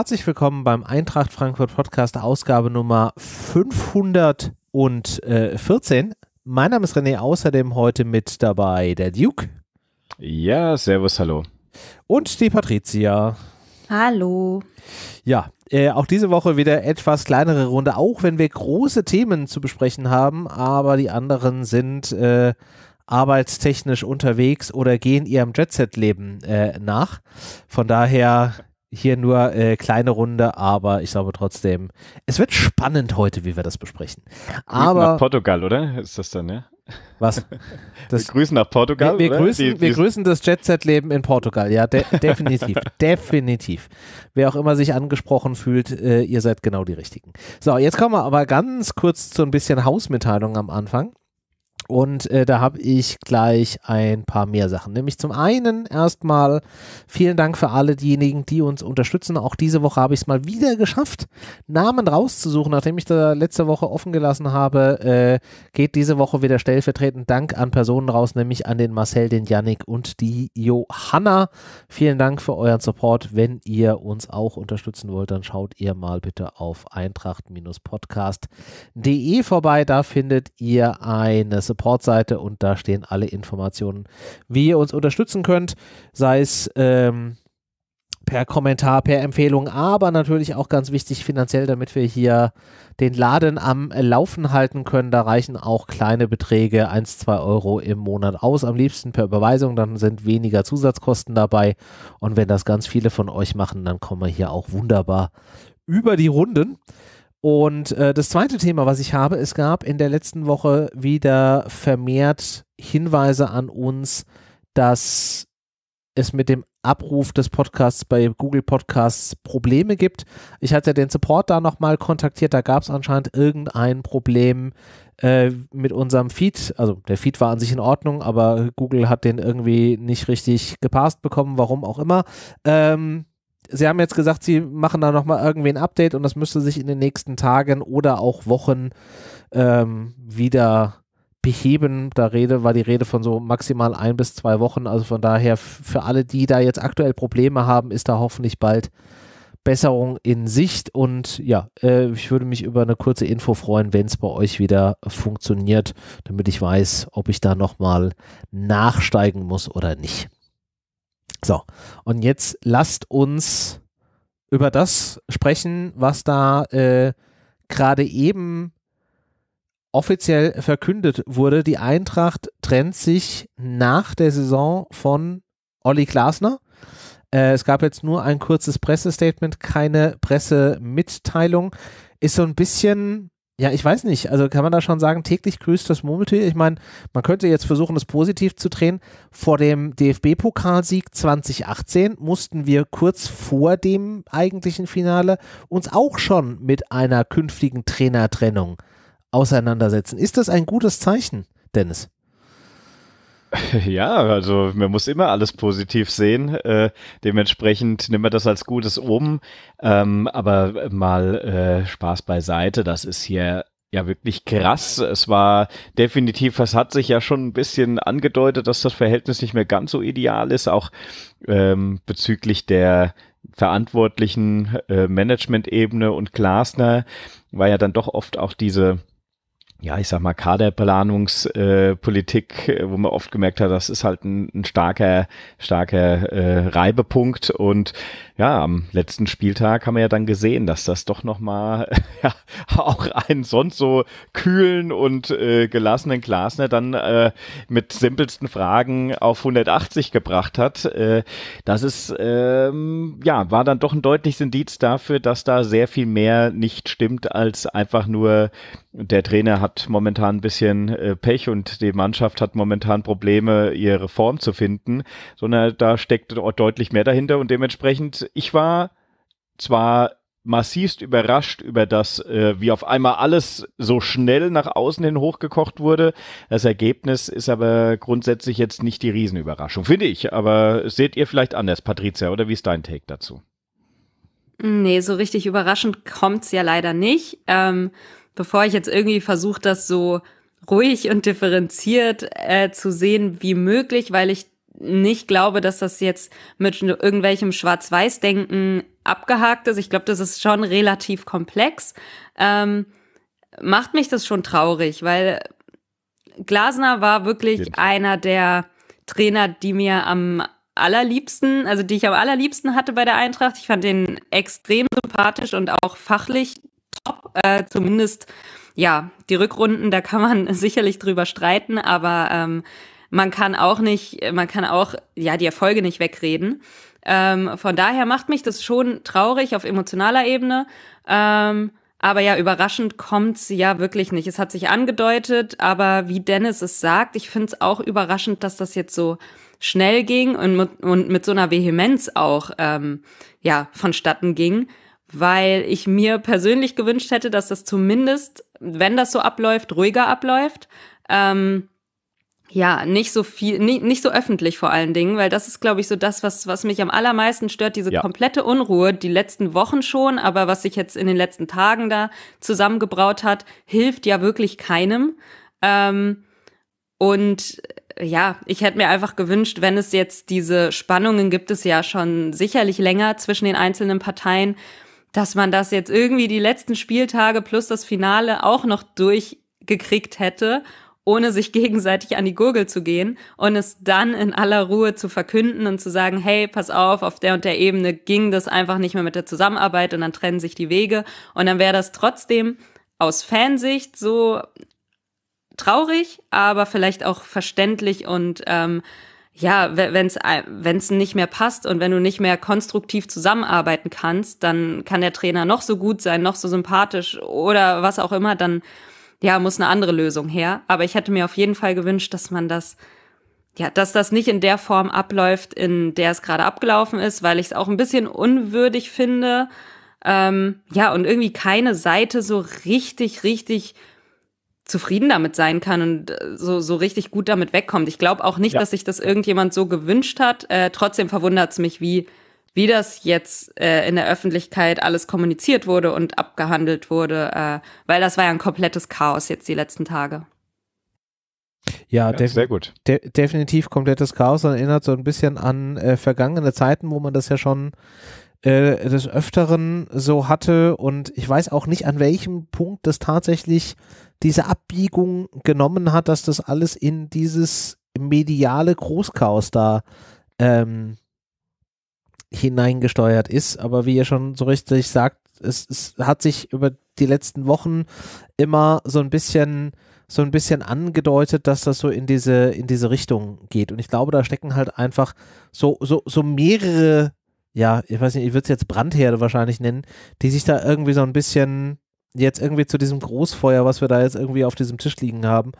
Herzlich willkommen beim Eintracht Frankfurt Podcast, Ausgabe Nummer 514. Äh, mein Name ist René, außerdem heute mit dabei der Duke. Ja, servus, hallo. Und die Patricia. Hallo. Ja, äh, auch diese Woche wieder etwas kleinere Runde, auch wenn wir große Themen zu besprechen haben, aber die anderen sind äh, arbeitstechnisch unterwegs oder gehen ihrem Jetset-Leben äh, nach. Von daher hier nur äh, kleine Runde, aber ich glaube trotzdem, es wird spannend heute, wie wir das besprechen. Aber nach Portugal, oder? Ist das dann, ja? Was? Das, wir grüßen nach Portugal. Wir, wir grüßen, die, die wir grüßen das Jet-Set-Leben in Portugal, ja, de definitiv. definitiv. Wer auch immer sich angesprochen fühlt, äh, ihr seid genau die Richtigen. So, jetzt kommen wir aber ganz kurz zu ein bisschen Hausmitteilung am Anfang. Und äh, da habe ich gleich ein paar mehr Sachen. Nämlich zum einen erstmal vielen Dank für alle diejenigen, die uns unterstützen. Auch diese Woche habe ich es mal wieder geschafft, Namen rauszusuchen. Nachdem ich da letzte Woche offen gelassen habe, äh, geht diese Woche wieder stellvertretend Dank an Personen raus, nämlich an den Marcel, den Yannick und die Johanna. Vielen Dank für euren Support. Wenn ihr uns auch unterstützen wollt, dann schaut ihr mal bitte auf eintracht-podcast.de vorbei. Da findet ihr eine Support Supportseite und da stehen alle Informationen, wie ihr uns unterstützen könnt, sei es ähm, per Kommentar, per Empfehlung, aber natürlich auch ganz wichtig finanziell, damit wir hier den Laden am Laufen halten können. Da reichen auch kleine Beträge, 1, 2 Euro im Monat aus, am liebsten per Überweisung, dann sind weniger Zusatzkosten dabei. Und wenn das ganz viele von euch machen, dann kommen wir hier auch wunderbar über die Runden. Und äh, das zweite Thema, was ich habe, es gab in der letzten Woche wieder vermehrt Hinweise an uns, dass es mit dem Abruf des Podcasts bei Google Podcasts Probleme gibt. Ich hatte den Support da nochmal kontaktiert, da gab es anscheinend irgendein Problem äh, mit unserem Feed. Also der Feed war an sich in Ordnung, aber Google hat den irgendwie nicht richtig gepasst bekommen, warum auch immer. Ähm, Sie haben jetzt gesagt, Sie machen da nochmal irgendwie ein Update und das müsste sich in den nächsten Tagen oder auch Wochen ähm, wieder beheben. Da Rede war die Rede von so maximal ein bis zwei Wochen. Also von daher für alle, die da jetzt aktuell Probleme haben, ist da hoffentlich bald Besserung in Sicht. Und ja, äh, ich würde mich über eine kurze Info freuen, wenn es bei euch wieder funktioniert, damit ich weiß, ob ich da nochmal nachsteigen muss oder nicht. So, und jetzt lasst uns über das sprechen, was da äh, gerade eben offiziell verkündet wurde. Die Eintracht trennt sich nach der Saison von Olli Glasner. Äh, es gab jetzt nur ein kurzes Pressestatement, keine Pressemitteilung. Ist so ein bisschen ja, ich weiß nicht. Also kann man da schon sagen, täglich grüßt das Murmeltier? Ich meine, man könnte jetzt versuchen, es positiv zu drehen. Vor dem DFB-Pokalsieg 2018 mussten wir kurz vor dem eigentlichen Finale uns auch schon mit einer künftigen Trainertrennung auseinandersetzen. Ist das ein gutes Zeichen, Dennis? Ja, also man muss immer alles positiv sehen. Äh, dementsprechend nehmen wir das als gutes Oben. Ähm, aber mal äh, Spaß beiseite, das ist hier ja wirklich krass. Es war definitiv, es hat sich ja schon ein bisschen angedeutet, dass das Verhältnis nicht mehr ganz so ideal ist, auch ähm, bezüglich der verantwortlichen äh, Management-Ebene und Glasner war ja dann doch oft auch diese ja, ich sag mal, Kaderplanungspolitik, äh, äh, wo man oft gemerkt hat, das ist halt ein, ein starker, starker äh, Reibepunkt. Und ja, am letzten Spieltag haben wir ja dann gesehen, dass das doch nochmal ja, auch einen sonst so kühlen und äh, gelassenen Glasner dann äh, mit simpelsten Fragen auf 180 gebracht hat. Äh, das ist, ähm, ja, war dann doch ein deutliches Indiz dafür, dass da sehr viel mehr nicht stimmt, als einfach nur der Trainer hat momentan ein bisschen äh, Pech und die Mannschaft hat momentan Probleme, ihre Form zu finden, sondern da steckt deutlich mehr dahinter und dementsprechend, ich war zwar massivst überrascht über das, äh, wie auf einmal alles so schnell nach außen hin hochgekocht wurde. Das Ergebnis ist aber grundsätzlich jetzt nicht die Riesenüberraschung, finde ich. Aber seht ihr vielleicht anders, Patricia, oder wie ist dein Take dazu? Nee, so richtig überraschend kommt's ja leider nicht. Ähm, bevor ich jetzt irgendwie versuche, das so ruhig und differenziert äh, zu sehen wie möglich, weil ich nicht glaube, dass das jetzt mit irgendwelchem Schwarz-Weiß-Denken abgehakt ist. Ich glaube, das ist schon relativ komplex. Ähm, macht mich das schon traurig, weil Glasner war wirklich Jedenfalls. einer der Trainer, die mir am allerliebsten, also die ich am allerliebsten hatte bei der Eintracht. Ich fand den extrem sympathisch und auch fachlich top. Äh, zumindest, ja, die Rückrunden, da kann man sicherlich drüber streiten, aber ähm, man kann auch nicht, man kann auch, ja, die Erfolge nicht wegreden. Ähm, von daher macht mich das schon traurig auf emotionaler Ebene. Ähm, aber ja, überraschend kommt's ja wirklich nicht. Es hat sich angedeutet, aber wie Dennis es sagt, ich finde es auch überraschend, dass das jetzt so schnell ging und mit, und mit so einer Vehemenz auch ähm, ja vonstatten ging weil ich mir persönlich gewünscht hätte, dass das zumindest, wenn das so abläuft, ruhiger abläuft. Ähm, ja, nicht so viel, nicht, nicht so öffentlich vor allen Dingen, weil das ist, glaube ich, so das, was, was mich am allermeisten stört, diese ja. komplette Unruhe, die letzten Wochen schon, aber was sich jetzt in den letzten Tagen da zusammengebraut hat, hilft ja wirklich keinem. Ähm, und äh, ja, ich hätte mir einfach gewünscht, wenn es jetzt diese Spannungen gibt es ja schon sicherlich länger zwischen den einzelnen Parteien, dass man das jetzt irgendwie die letzten Spieltage plus das Finale auch noch durchgekriegt hätte, ohne sich gegenseitig an die Gurgel zu gehen und es dann in aller Ruhe zu verkünden und zu sagen, hey, pass auf, auf der und der Ebene ging das einfach nicht mehr mit der Zusammenarbeit und dann trennen sich die Wege und dann wäre das trotzdem aus Fansicht so traurig, aber vielleicht auch verständlich und ähm, ja, wenn es nicht mehr passt und wenn du nicht mehr konstruktiv zusammenarbeiten kannst, dann kann der Trainer noch so gut sein, noch so sympathisch oder was auch immer, dann ja, muss eine andere Lösung her. Aber ich hätte mir auf jeden Fall gewünscht, dass man das, ja, dass das nicht in der Form abläuft, in der es gerade abgelaufen ist, weil ich es auch ein bisschen unwürdig finde. Ähm, ja, und irgendwie keine Seite so richtig, richtig zufrieden damit sein kann und äh, so, so richtig gut damit wegkommt. Ich glaube auch nicht, ja. dass sich das irgendjemand so gewünscht hat. Äh, trotzdem verwundert es mich, wie, wie das jetzt äh, in der Öffentlichkeit alles kommuniziert wurde und abgehandelt wurde, äh, weil das war ja ein komplettes Chaos jetzt die letzten Tage. Ja, ja sehr gut. De definitiv komplettes Chaos. Das erinnert so ein bisschen an äh, vergangene Zeiten, wo man das ja schon äh, des Öfteren so hatte. Und ich weiß auch nicht, an welchem Punkt das tatsächlich diese Abbiegung genommen hat, dass das alles in dieses mediale Großchaos da ähm, hineingesteuert ist. Aber wie ihr schon so richtig sagt, es, es, hat sich über die letzten Wochen immer so ein bisschen so ein bisschen angedeutet, dass das so in diese in diese Richtung geht. Und ich glaube, da stecken halt einfach so so so mehrere, ja, ich weiß nicht, ich würde es jetzt Brandherde wahrscheinlich nennen, die sich da irgendwie so ein bisschen jetzt irgendwie zu diesem Großfeuer, was wir da jetzt irgendwie auf diesem Tisch liegen haben,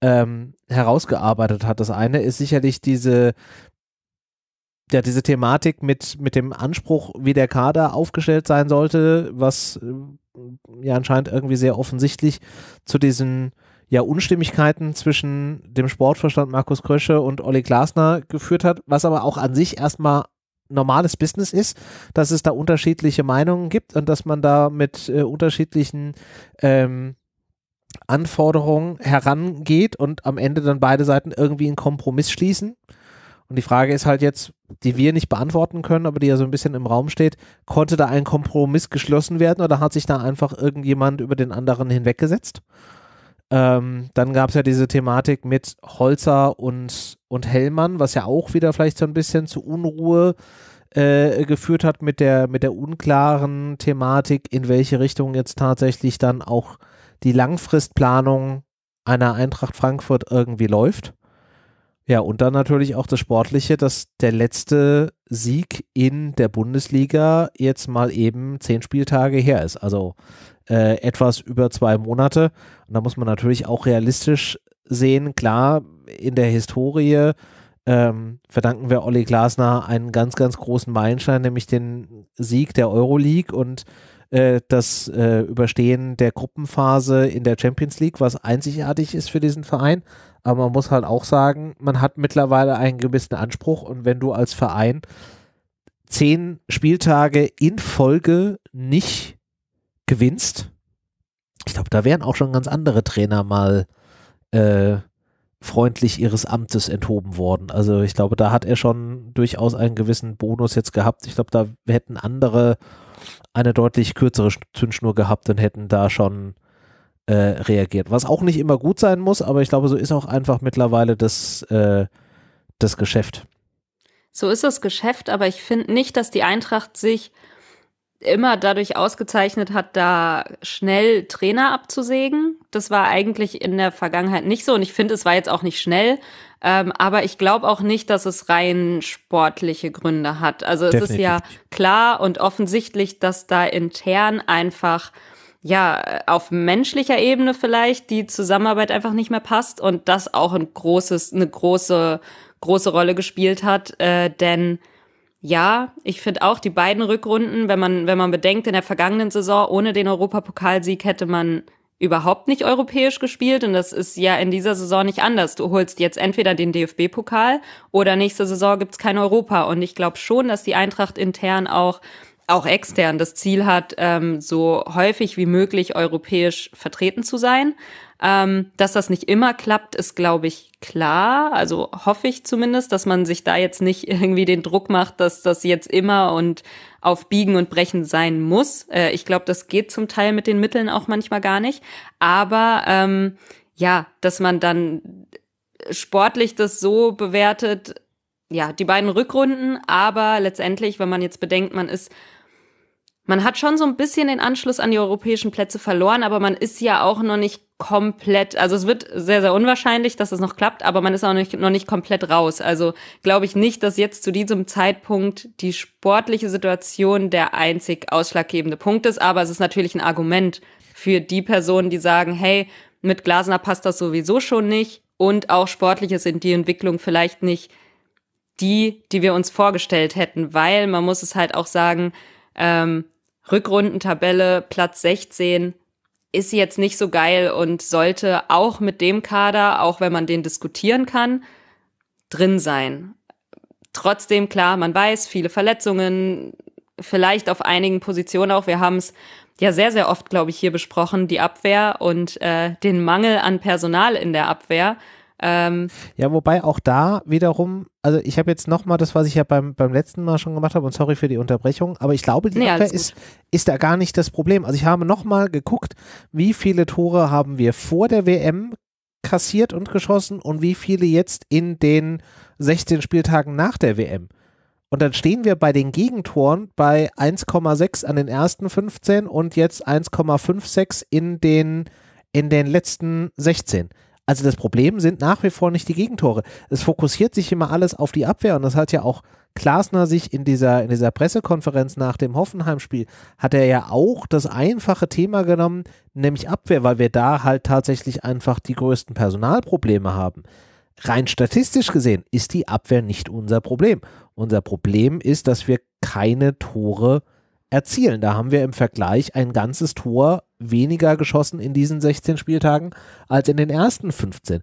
ähm, herausgearbeitet hat. Das eine ist sicherlich diese, ja, diese Thematik mit, mit dem Anspruch, wie der Kader aufgestellt sein sollte, was äh, ja anscheinend irgendwie sehr offensichtlich zu diesen ja, Unstimmigkeiten zwischen dem Sportverstand Markus Krösche und Olli Glasner geführt hat, was aber auch an sich erstmal normales Business ist, dass es da unterschiedliche Meinungen gibt und dass man da mit äh, unterschiedlichen ähm, Anforderungen herangeht und am Ende dann beide Seiten irgendwie einen Kompromiss schließen. Und die Frage ist halt jetzt, die wir nicht beantworten können, aber die ja so ein bisschen im Raum steht, konnte da ein Kompromiss geschlossen werden oder hat sich da einfach irgendjemand über den anderen hinweggesetzt? Ähm, dann gab es ja diese Thematik mit Holzer und, und Hellmann, was ja auch wieder vielleicht so ein bisschen zu Unruhe äh, geführt hat mit der, mit der unklaren Thematik, in welche Richtung jetzt tatsächlich dann auch die Langfristplanung einer Eintracht Frankfurt irgendwie läuft. Ja, und dann natürlich auch das Sportliche, dass der letzte Sieg in der Bundesliga jetzt mal eben zehn Spieltage her ist. Also äh, etwas über zwei Monate. Und da muss man natürlich auch realistisch sehen, klar, in der Historie ähm, verdanken wir Olli Glasner einen ganz, ganz großen Meilenstein, nämlich den Sieg der Euroleague und äh, das äh, Überstehen der Gruppenphase in der Champions League, was einzigartig ist für diesen Verein. Aber man muss halt auch sagen, man hat mittlerweile einen gewissen Anspruch und wenn du als Verein zehn Spieltage in Folge nicht gewinnst, ich glaube, da wären auch schon ganz andere Trainer mal äh, freundlich ihres Amtes enthoben worden. Also ich glaube, da hat er schon durchaus einen gewissen Bonus jetzt gehabt. Ich glaube, da hätten andere eine deutlich kürzere Zündschnur gehabt und hätten da schon äh, reagiert. Was auch nicht immer gut sein muss, aber ich glaube, so ist auch einfach mittlerweile das, äh, das Geschäft. So ist das Geschäft, aber ich finde nicht, dass die Eintracht sich immer dadurch ausgezeichnet hat, da schnell Trainer abzusägen. Das war eigentlich in der Vergangenheit nicht so und ich finde, es war jetzt auch nicht schnell. Ähm, aber ich glaube auch nicht, dass es rein sportliche Gründe hat. Also Definitiv. es ist ja klar und offensichtlich, dass da intern einfach ja auf menschlicher Ebene vielleicht die Zusammenarbeit einfach nicht mehr passt und das auch ein großes, eine große, große Rolle gespielt hat, äh, denn ja, ich finde auch die beiden Rückrunden, wenn man, wenn man bedenkt, in der vergangenen Saison ohne den Europapokalsieg hätte man überhaupt nicht europäisch gespielt und das ist ja in dieser Saison nicht anders. Du holst jetzt entweder den DFB-Pokal oder nächste Saison gibt's kein Europa. Und ich glaube schon, dass die Eintracht intern auch, auch extern das Ziel hat, ähm, so häufig wie möglich europäisch vertreten zu sein. Ähm, dass das nicht immer klappt, ist, glaube ich, klar. Also hoffe ich zumindest, dass man sich da jetzt nicht irgendwie den Druck macht, dass das jetzt immer und auf Biegen und Brechen sein muss. Äh, ich glaube, das geht zum Teil mit den Mitteln auch manchmal gar nicht. Aber ähm, ja, dass man dann sportlich das so bewertet, ja, die beiden Rückrunden, aber letztendlich, wenn man jetzt bedenkt, man ist man hat schon so ein bisschen den Anschluss an die europäischen Plätze verloren, aber man ist ja auch noch nicht komplett, also es wird sehr, sehr unwahrscheinlich, dass es noch klappt, aber man ist auch nicht, noch nicht komplett raus. Also glaube ich nicht, dass jetzt zu diesem Zeitpunkt die sportliche Situation der einzig ausschlaggebende Punkt ist, aber es ist natürlich ein Argument für die Personen, die sagen, hey, mit Glasner passt das sowieso schon nicht und auch sportlich ist in die Entwicklung vielleicht nicht die, die wir uns vorgestellt hätten, weil man muss es halt auch sagen, ähm, Rückrundentabelle, Platz 16, ist jetzt nicht so geil und sollte auch mit dem Kader, auch wenn man den diskutieren kann, drin sein. Trotzdem, klar, man weiß, viele Verletzungen, vielleicht auf einigen Positionen auch. Wir haben es ja sehr, sehr oft, glaube ich, hier besprochen, die Abwehr und äh, den Mangel an Personal in der Abwehr. Ähm, ja, wobei auch da wiederum, also ich habe jetzt nochmal das, was ich ja beim, beim letzten Mal schon gemacht habe und sorry für die Unterbrechung, aber ich glaube, die nee, Abwehr ist, ist da gar nicht das Problem. Also ich habe nochmal geguckt, wie viele Tore haben wir vor der WM kassiert und geschossen und wie viele jetzt in den 16 Spieltagen nach der WM. Und dann stehen wir bei den Gegentoren bei 1,6 an den ersten 15 und jetzt 1,56 in den, in den letzten 16. Also das Problem sind nach wie vor nicht die Gegentore. Es fokussiert sich immer alles auf die Abwehr und das hat ja auch Klasner sich in dieser, in dieser Pressekonferenz nach dem Hoffenheim-Spiel, hat er ja auch das einfache Thema genommen, nämlich Abwehr, weil wir da halt tatsächlich einfach die größten Personalprobleme haben. Rein statistisch gesehen ist die Abwehr nicht unser Problem. Unser Problem ist, dass wir keine Tore erzielen. Da haben wir im Vergleich ein ganzes Tor weniger geschossen in diesen 16 Spieltagen als in den ersten 15.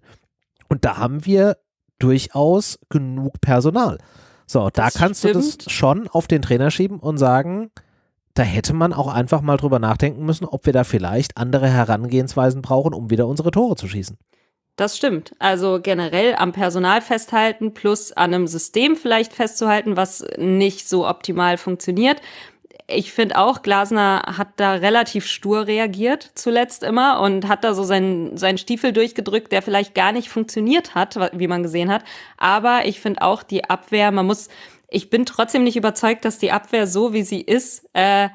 Und da haben wir durchaus genug Personal. So, da das kannst stimmt. du das schon auf den Trainer schieben und sagen, da hätte man auch einfach mal drüber nachdenken müssen, ob wir da vielleicht andere Herangehensweisen brauchen, um wieder unsere Tore zu schießen. Das stimmt. Also generell am Personal festhalten plus an einem System vielleicht festzuhalten, was nicht so optimal funktioniert ich finde auch, Glasner hat da relativ stur reagiert zuletzt immer und hat da so seinen, seinen Stiefel durchgedrückt, der vielleicht gar nicht funktioniert hat, wie man gesehen hat. Aber ich finde auch die Abwehr, man muss, ich bin trotzdem nicht überzeugt, dass die Abwehr so, wie sie ist, äh,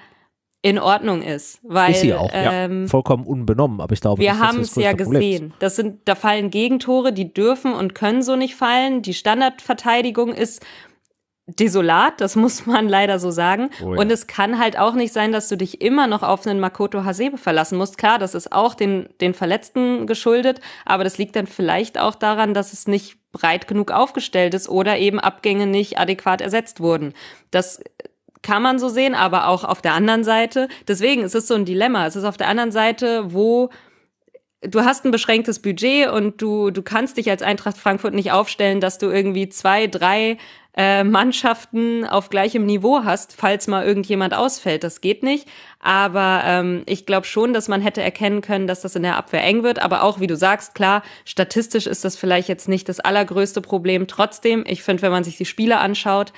in Ordnung ist. Weil, ist sie auch, ähm, ja, vollkommen unbenommen, aber ich glaube, wir haben es ja gesehen. Das sind, da fallen Gegentore, die dürfen und können so nicht fallen. Die Standardverteidigung ist desolat, das muss man leider so sagen. Oh ja. Und es kann halt auch nicht sein, dass du dich immer noch auf einen Makoto Hasebe verlassen musst. Klar, das ist auch den, den Verletzten geschuldet, aber das liegt dann vielleicht auch daran, dass es nicht breit genug aufgestellt ist oder eben Abgänge nicht adäquat ersetzt wurden. Das kann man so sehen, aber auch auf der anderen Seite. Deswegen ist es so ein Dilemma. Es ist auf der anderen Seite, wo du hast ein beschränktes Budget und du, du kannst dich als Eintracht Frankfurt nicht aufstellen, dass du irgendwie zwei, drei äh, Mannschaften auf gleichem Niveau hast, falls mal irgendjemand ausfällt. Das geht nicht. Aber ähm, ich glaube schon, dass man hätte erkennen können, dass das in der Abwehr eng wird. Aber auch, wie du sagst, klar, statistisch ist das vielleicht jetzt nicht das allergrößte Problem. Trotzdem, ich finde, wenn man sich die Spiele anschaut,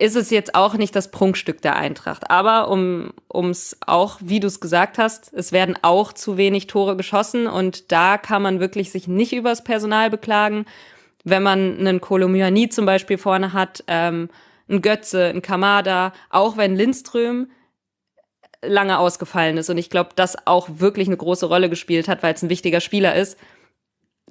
ist es jetzt auch nicht das Prunkstück der Eintracht. Aber um ums auch, wie du es gesagt hast, es werden auch zu wenig Tore geschossen und da kann man wirklich sich nicht übers Personal beklagen wenn man einen Kolomyani zum Beispiel vorne hat, ähm, einen Götze, einen Kamada, auch wenn Lindström lange ausgefallen ist. Und ich glaube, das auch wirklich eine große Rolle gespielt hat, weil es ein wichtiger Spieler ist.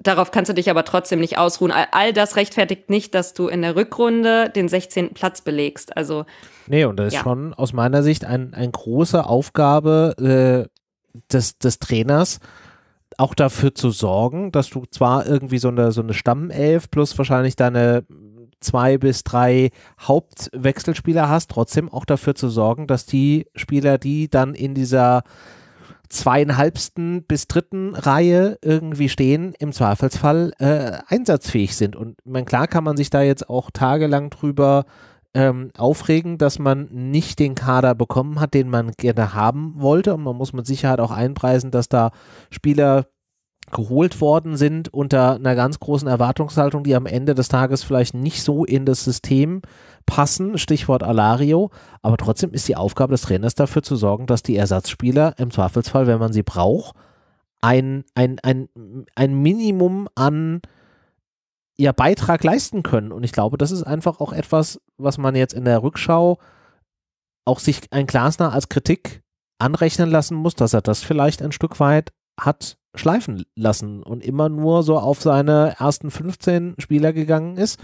Darauf kannst du dich aber trotzdem nicht ausruhen. All, all, das rechtfertigt nicht, dass du in der Rückrunde den 16. Platz belegst. Also. Nee, und das ist schon aus meiner Sicht eine ein große Aufgabe äh, des, des Trainers, auch dafür zu sorgen, dass du zwar irgendwie so eine, so eine Stammelf plus wahrscheinlich deine zwei bis drei Hauptwechselspieler hast, trotzdem auch dafür zu sorgen, dass die Spieler, die dann in dieser zweieinhalbsten bis dritten Reihe irgendwie stehen, im Zweifelsfall äh, einsatzfähig sind. Und man, klar kann man sich da jetzt auch tagelang drüber ähm, aufregen, dass man nicht den Kader bekommen hat, den man gerne haben wollte. Und man muss mit Sicherheit auch einpreisen, dass da Spieler geholt worden sind unter einer ganz großen Erwartungshaltung, die am Ende des Tages vielleicht nicht so in das System passen, Stichwort Alario, aber trotzdem ist die Aufgabe des Trainers dafür zu sorgen, dass die Ersatzspieler im Zweifelsfall, wenn man sie braucht, ein, ein, ein, ein Minimum an ja, Beitrag leisten können. Und ich glaube, das ist einfach auch etwas, was man jetzt in der Rückschau auch sich ein Glasner als Kritik anrechnen lassen muss, dass er das vielleicht ein Stück weit hat schleifen lassen und immer nur so auf seine ersten 15 Spieler gegangen ist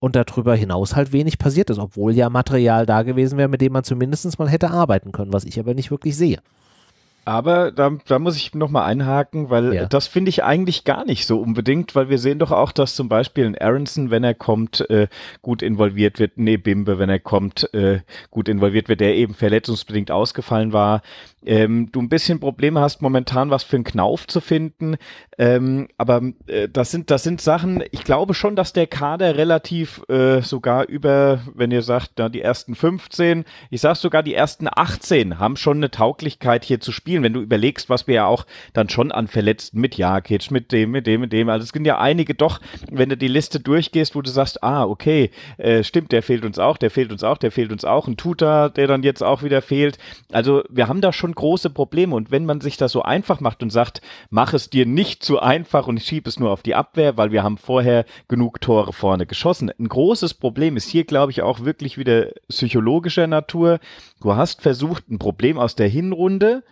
und darüber hinaus halt wenig passiert ist, obwohl ja Material da gewesen wäre, mit dem man zumindest mal hätte arbeiten können, was ich aber nicht wirklich sehe. Aber da, da muss ich nochmal einhaken, weil ja. das finde ich eigentlich gar nicht so unbedingt, weil wir sehen doch auch, dass zum Beispiel ein Aronson, wenn er kommt, äh, gut involviert wird. Nee, Bimbe, wenn er kommt, äh, gut involviert wird, der eben verletzungsbedingt ausgefallen war ähm, du ein bisschen Probleme hast, momentan was für einen Knauf zu finden. Ähm, aber äh, das, sind, das sind Sachen, ich glaube schon, dass der Kader relativ äh, sogar über, wenn ihr sagt, na, die ersten 15, ich sag sogar die ersten 18 haben schon eine Tauglichkeit hier zu spielen, wenn du überlegst, was wir ja auch dann schon an Verletzten mit Jakic, mit dem, mit dem, mit dem. Also es sind ja einige doch, wenn du die Liste durchgehst, wo du sagst, ah, okay, äh, stimmt, der fehlt uns auch, der fehlt uns auch, der fehlt uns auch. Ein Tutor, der dann jetzt auch wieder fehlt. Also wir haben da schon schon große Probleme. Und wenn man sich das so einfach macht und sagt, mach es dir nicht zu einfach und schieb es nur auf die Abwehr, weil wir haben vorher genug Tore vorne geschossen. Ein großes Problem ist hier, glaube ich, auch wirklich wieder psychologischer Natur. Du hast versucht, ein Problem aus der Hinrunde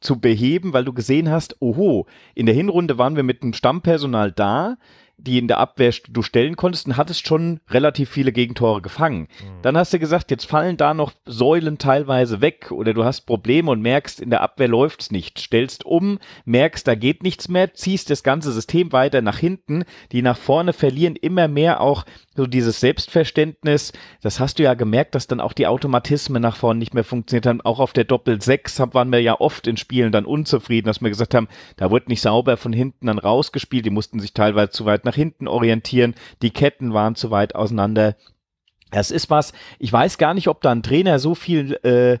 zu beheben, weil du gesehen hast, oho, in der Hinrunde waren wir mit dem Stammpersonal da, die in der Abwehr du stellen konntest und hattest schon relativ viele Gegentore gefangen. Mhm. Dann hast du gesagt, jetzt fallen da noch Säulen teilweise weg oder du hast Probleme und merkst, in der Abwehr läuft's nicht. Stellst um, merkst, da geht nichts mehr, ziehst das ganze System weiter nach hinten. Die nach vorne verlieren immer mehr auch so dieses Selbstverständnis. Das hast du ja gemerkt, dass dann auch die Automatismen nach vorne nicht mehr funktioniert haben. Auch auf der Doppel-6 waren wir ja oft in Spielen dann unzufrieden, dass wir gesagt haben, da wird nicht sauber von hinten dann rausgespielt. Die mussten sich teilweise zu weit nach nach hinten orientieren, die Ketten waren zu weit auseinander. Das ist was, ich weiß gar nicht, ob da ein Trainer so viel äh,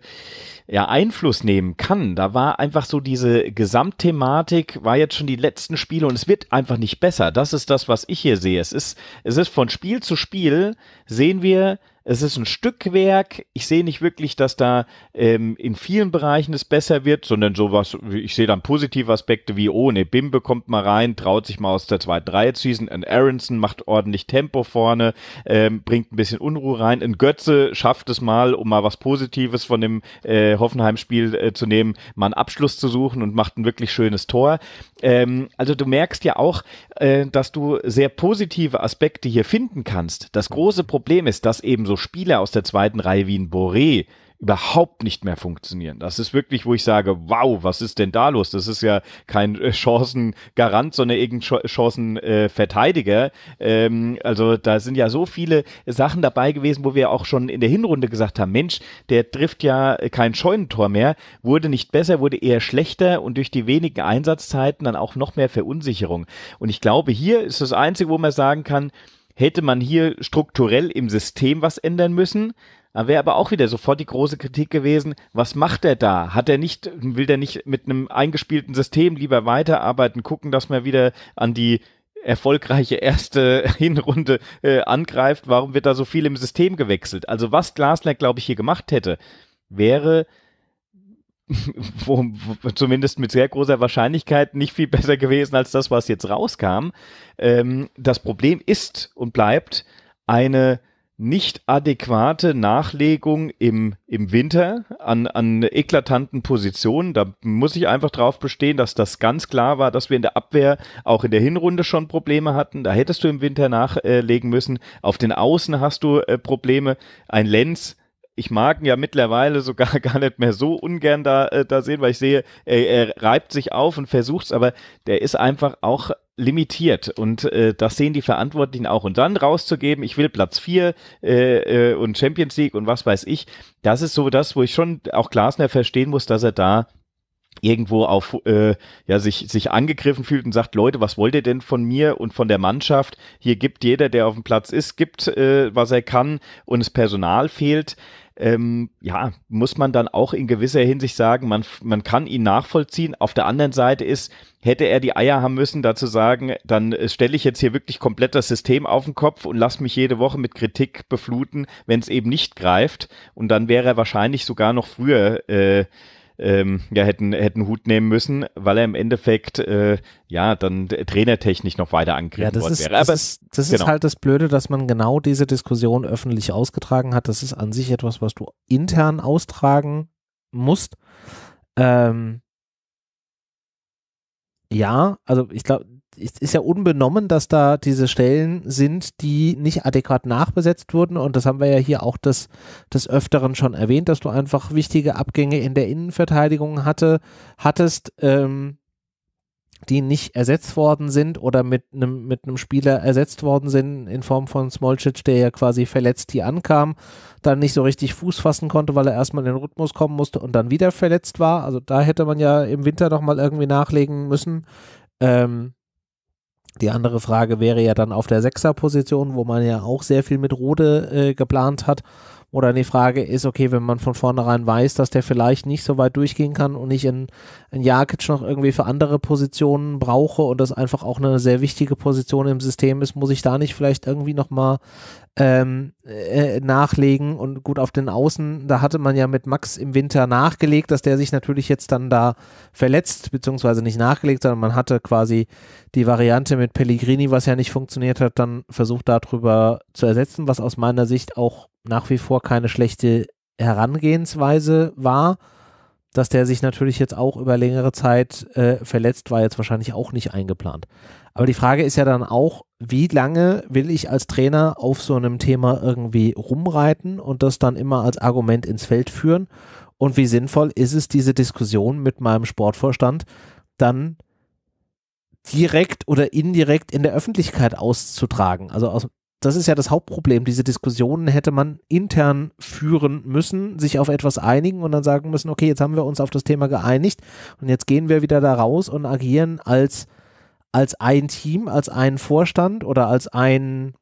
ja, Einfluss nehmen kann. Da war einfach so diese Gesamtthematik, war jetzt schon die letzten Spiele und es wird einfach nicht besser. Das ist das, was ich hier sehe. Es ist, es ist von Spiel zu Spiel sehen wir, es ist ein Stückwerk. Ich sehe nicht wirklich, dass da ähm, in vielen Bereichen es besser wird, sondern sowas, ich sehe dann positive Aspekte wie, oh, ne, Bim bekommt mal rein, traut sich mal aus der 2-3-Season, ein Aronson macht ordentlich Tempo vorne, ähm, bringt ein bisschen Unruhe rein. Ein Götze schafft es mal, um mal was Positives von dem äh, Hoffenheim-Spiel äh, zu nehmen, mal einen Abschluss zu suchen und macht ein wirklich schönes Tor. Ähm, also du merkst ja auch, äh, dass du sehr positive Aspekte hier finden kannst. Das große Problem ist, dass eben so Spieler aus der zweiten Reihe wie ein Boré überhaupt nicht mehr funktionieren. Das ist wirklich, wo ich sage, wow, was ist denn da los? Das ist ja kein äh, Chancengarant, sondern irgendein Chancenverteidiger. Ähm, also da sind ja so viele Sachen dabei gewesen, wo wir auch schon in der Hinrunde gesagt haben, Mensch, der trifft ja kein Scheunentor mehr, wurde nicht besser, wurde eher schlechter und durch die wenigen Einsatzzeiten dann auch noch mehr Verunsicherung. Und ich glaube, hier ist das Einzige, wo man sagen kann, hätte man hier strukturell im System was ändern müssen. Da wäre aber auch wieder sofort die große Kritik gewesen, was macht er da? Hat er nicht, will der nicht mit einem eingespielten System lieber weiterarbeiten, gucken, dass man wieder an die erfolgreiche erste Hinrunde äh, angreift? Warum wird da so viel im System gewechselt? Also was Glasner, glaube ich, hier gemacht hätte, wäre wo, wo, zumindest mit sehr großer Wahrscheinlichkeit nicht viel besser gewesen als das, was jetzt rauskam. Ähm, das Problem ist und bleibt eine nicht adäquate Nachlegung im, im Winter an, an eklatanten Positionen. Da muss ich einfach drauf bestehen, dass das ganz klar war, dass wir in der Abwehr auch in der Hinrunde schon Probleme hatten. Da hättest du im Winter nachlegen müssen. Auf den Außen hast du äh, Probleme. Ein Lenz, ich mag ihn ja mittlerweile sogar gar nicht mehr so ungern da, äh, da sehen, weil ich sehe, er, er reibt sich auf und versucht es, aber der ist einfach auch limitiert und äh, das sehen die Verantwortlichen auch. Und dann rauszugeben, ich will Platz 4 äh, äh, und Champions League und was weiß ich, das ist so das, wo ich schon auch Glasner verstehen muss, dass er da irgendwo auf äh, ja sich sich angegriffen fühlt und sagt Leute was wollt ihr denn von mir und von der Mannschaft hier gibt jeder der auf dem Platz ist gibt äh, was er kann und das Personal fehlt ähm, ja, muss man dann auch in gewisser Hinsicht sagen, man, man kann ihn nachvollziehen. Auf der anderen Seite ist, hätte er die Eier haben müssen, dazu sagen, dann äh, stelle ich jetzt hier wirklich komplett das System auf den Kopf und lass mich jede Woche mit Kritik befluten, wenn es eben nicht greift. Und dann wäre er wahrscheinlich sogar noch früher äh, ähm, ja, hätten, hätten Hut nehmen müssen, weil er im Endeffekt äh, ja dann trainertechnisch noch weiter angegriffen ja, das worden ist, wäre. Das, Aber, ist, das genau. ist halt das Blöde, dass man genau diese Diskussion öffentlich ausgetragen hat. Das ist an sich etwas, was du intern austragen musst. Ähm, ja, also ich glaube, ist ja unbenommen, dass da diese Stellen sind, die nicht adäquat nachbesetzt wurden. Und das haben wir ja hier auch des, des Öfteren schon erwähnt, dass du einfach wichtige Abgänge in der Innenverteidigung hatte, hattest, ähm, die nicht ersetzt worden sind oder mit einem mit Spieler ersetzt worden sind in Form von Smolcic, der ja quasi verletzt hier ankam, dann nicht so richtig Fuß fassen konnte, weil er erstmal in den Rhythmus kommen musste und dann wieder verletzt war. Also da hätte man ja im Winter nochmal irgendwie nachlegen müssen. Ähm, die andere Frage wäre ja dann auf der Sechser-Position, wo man ja auch sehr viel mit Rode äh, geplant hat. Oder die Frage ist, okay, wenn man von vornherein weiß, dass der vielleicht nicht so weit durchgehen kann und ich einen, Jakic noch irgendwie für andere Positionen brauche und das einfach auch eine sehr wichtige Position im System ist, muss ich da nicht vielleicht irgendwie nochmal ähm, äh, nachlegen und gut auf den Außen, da hatte man ja mit Max im Winter nachgelegt, dass der sich natürlich jetzt dann da verletzt, beziehungsweise nicht nachgelegt, sondern man hatte quasi die Variante mit Pellegrini, was ja nicht funktioniert hat, dann versucht darüber zu ersetzen, was aus meiner Sicht auch nach wie vor keine schlechte Herangehensweise war. Dass der sich natürlich jetzt auch über längere Zeit äh, verletzt, war jetzt wahrscheinlich auch nicht eingeplant. Aber die Frage ist ja dann auch, wie lange will ich als Trainer auf so einem Thema irgendwie rumreiten und das dann immer als Argument ins Feld führen? Und wie sinnvoll ist es, diese Diskussion mit meinem Sportvorstand dann direkt oder indirekt in der Öffentlichkeit auszutragen. Also aus, das ist ja das Hauptproblem. Diese Diskussionen hätte man intern führen müssen, sich auf etwas einigen und dann sagen müssen, okay, jetzt haben wir uns auf das Thema geeinigt und jetzt gehen wir wieder da raus und agieren als, als ein Team, als ein Vorstand oder als ein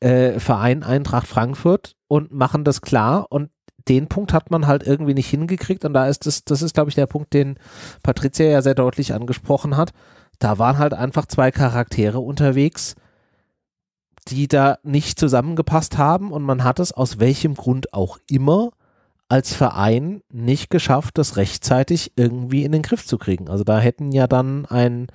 äh, Verein Eintracht Frankfurt und machen das klar und den Punkt hat man halt irgendwie nicht hingekriegt und da ist das, das ist glaube ich der Punkt, den Patricia ja sehr deutlich angesprochen hat da waren halt einfach zwei Charaktere unterwegs, die da nicht zusammengepasst haben und man hat es aus welchem Grund auch immer als Verein nicht geschafft, das rechtzeitig irgendwie in den Griff zu kriegen. Also da hätten ja dann ein,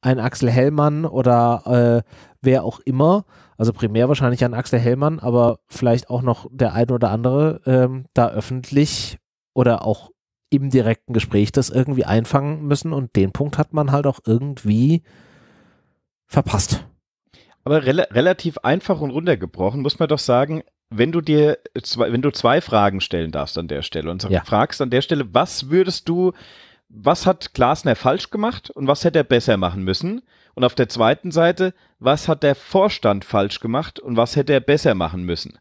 ein Axel Hellmann oder äh, wer auch immer, also primär wahrscheinlich ein Axel Hellmann, aber vielleicht auch noch der ein oder andere ähm, da öffentlich oder auch im direkten Gespräch das irgendwie einfangen müssen und den Punkt hat man halt auch irgendwie verpasst. Aber re relativ einfach und runtergebrochen muss man doch sagen, wenn du dir zwei, wenn du zwei Fragen stellen darfst an der Stelle und ja. fragst an der Stelle, was würdest du, was hat Glasner falsch gemacht und was hätte er besser machen müssen? Und auf der zweiten Seite, was hat der Vorstand falsch gemacht und was hätte er besser machen müssen?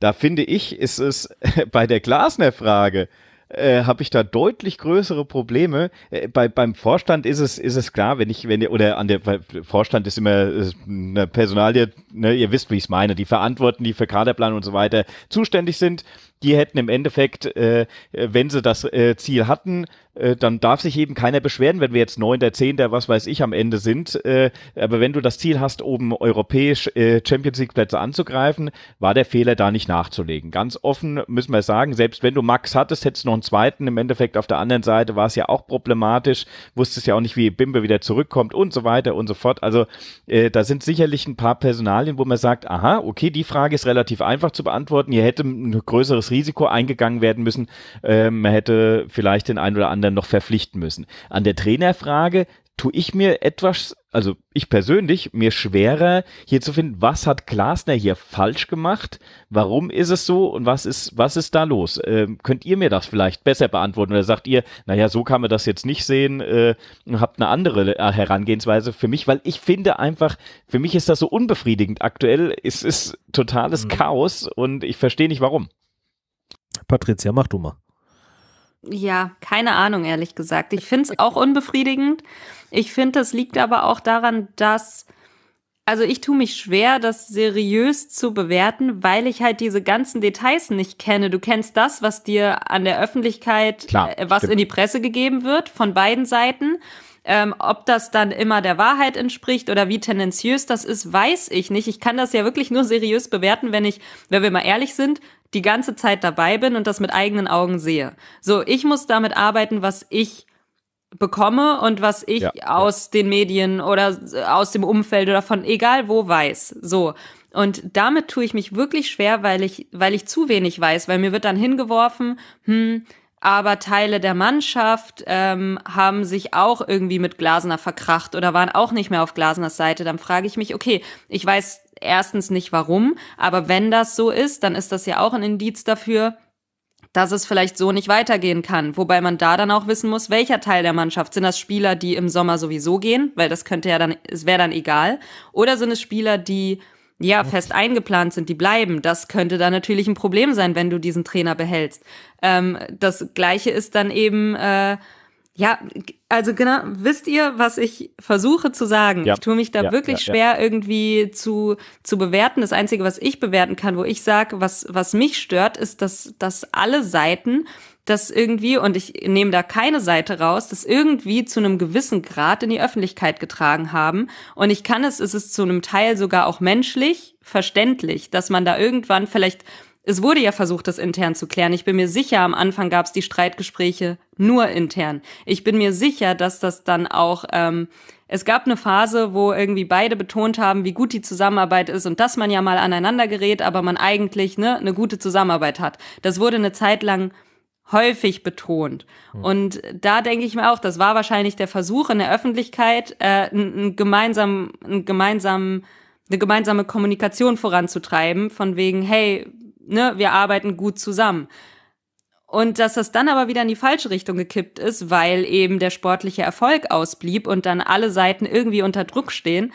Da finde ich, ist es bei der Glasner-Frage äh, habe ich da deutlich größere Probleme. Äh, bei, beim Vorstand ist es, ist es klar, wenn ich, wenn ihr, oder an der Vorstand ist immer ist äh, eine Personalie, ne, ihr wisst, wie ich es meine, die verantworten, die für Kaderplan und so weiter zuständig sind die hätten im Endeffekt, äh, wenn sie das äh, Ziel hatten, äh, dann darf sich eben keiner beschweren, wenn wir jetzt neunter, zehnter, was weiß ich am Ende sind. Äh, aber wenn du das Ziel hast, oben europäisch äh, Champions League Plätze anzugreifen, war der Fehler da nicht nachzulegen. Ganz offen müssen wir sagen, selbst wenn du Max hattest, hättest du noch einen zweiten. Im Endeffekt auf der anderen Seite war es ja auch problematisch, wusstest ja auch nicht, wie Bimbe wieder zurückkommt und so weiter und so fort. Also äh, da sind sicherlich ein paar Personalien, wo man sagt, aha, okay, die Frage ist relativ einfach zu beantworten. Hier hätte ein größeres Risiko eingegangen werden müssen. Ähm, man hätte vielleicht den einen oder anderen noch verpflichten müssen. An der Trainerfrage tue ich mir etwas, also ich persönlich, mir schwerer hier zu finden, was hat Glasner hier falsch gemacht, warum ist es so und was ist, was ist da los? Ähm, könnt ihr mir das vielleicht besser beantworten oder sagt ihr, naja, so kann man das jetzt nicht sehen äh, und habt eine andere äh, Herangehensweise für mich, weil ich finde einfach, für mich ist das so unbefriedigend aktuell, es ist totales mhm. Chaos und ich verstehe nicht warum. Patricia, mach du mal. Ja, keine Ahnung, ehrlich gesagt. Ich finde es auch unbefriedigend. Ich finde, das liegt aber auch daran, dass, also ich tue mich schwer, das seriös zu bewerten, weil ich halt diese ganzen Details nicht kenne. Du kennst das, was dir an der Öffentlichkeit, Klar, äh, was stimmt. in die Presse gegeben wird, von beiden Seiten. Ähm, ob das dann immer der Wahrheit entspricht oder wie tendenziös das ist, weiß ich nicht. Ich kann das ja wirklich nur seriös bewerten, wenn ich, wenn wir mal ehrlich sind, die ganze Zeit dabei bin und das mit eigenen Augen sehe. So, ich muss damit arbeiten, was ich bekomme und was ich ja, aus ja. den Medien oder äh, aus dem Umfeld oder von egal wo weiß. So. Und damit tue ich mich wirklich schwer, weil ich, weil ich zu wenig weiß, weil mir wird dann hingeworfen, hm, aber Teile der Mannschaft ähm, haben sich auch irgendwie mit Glasner verkracht oder waren auch nicht mehr auf Glasners Seite. Dann frage ich mich, okay, ich weiß erstens nicht warum, aber wenn das so ist, dann ist das ja auch ein Indiz dafür, dass es vielleicht so nicht weitergehen kann. Wobei man da dann auch wissen muss, welcher Teil der Mannschaft. Sind das Spieler, die im Sommer sowieso gehen? Weil das könnte ja dann, es wäre dann egal. Oder sind es Spieler, die ja, fest eingeplant sind, die bleiben. Das könnte dann natürlich ein Problem sein, wenn du diesen Trainer behältst. Ähm, das gleiche ist dann eben äh, ja, also genau, wisst ihr, was ich versuche zu sagen? Ja. Ich tue mich da ja, wirklich ja, schwer irgendwie zu, zu bewerten. Das Einzige, was ich bewerten kann, wo ich sage, was, was mich stört, ist, dass, dass alle Seiten das irgendwie, und ich nehme da keine Seite raus, das irgendwie zu einem gewissen Grad in die Öffentlichkeit getragen haben. Und ich kann es, es ist zu einem Teil sogar auch menschlich verständlich, dass man da irgendwann vielleicht es wurde ja versucht, das intern zu klären. Ich bin mir sicher, am Anfang gab es die Streitgespräche nur intern. Ich bin mir sicher, dass das dann auch. Ähm, es gab eine Phase, wo irgendwie beide betont haben, wie gut die Zusammenarbeit ist und dass man ja mal aneinander gerät, aber man eigentlich ne, eine gute Zusammenarbeit hat. Das wurde eine Zeit lang häufig betont. Hm. Und da denke ich mir auch, das war wahrscheinlich der Versuch in der Öffentlichkeit, äh, ein, ein gemeinsam, ein gemeinsam, eine gemeinsame Kommunikation voranzutreiben, von wegen, hey, ne, wir arbeiten gut zusammen. Und dass das dann aber wieder in die falsche Richtung gekippt ist, weil eben der sportliche Erfolg ausblieb und dann alle Seiten irgendwie unter Druck stehen,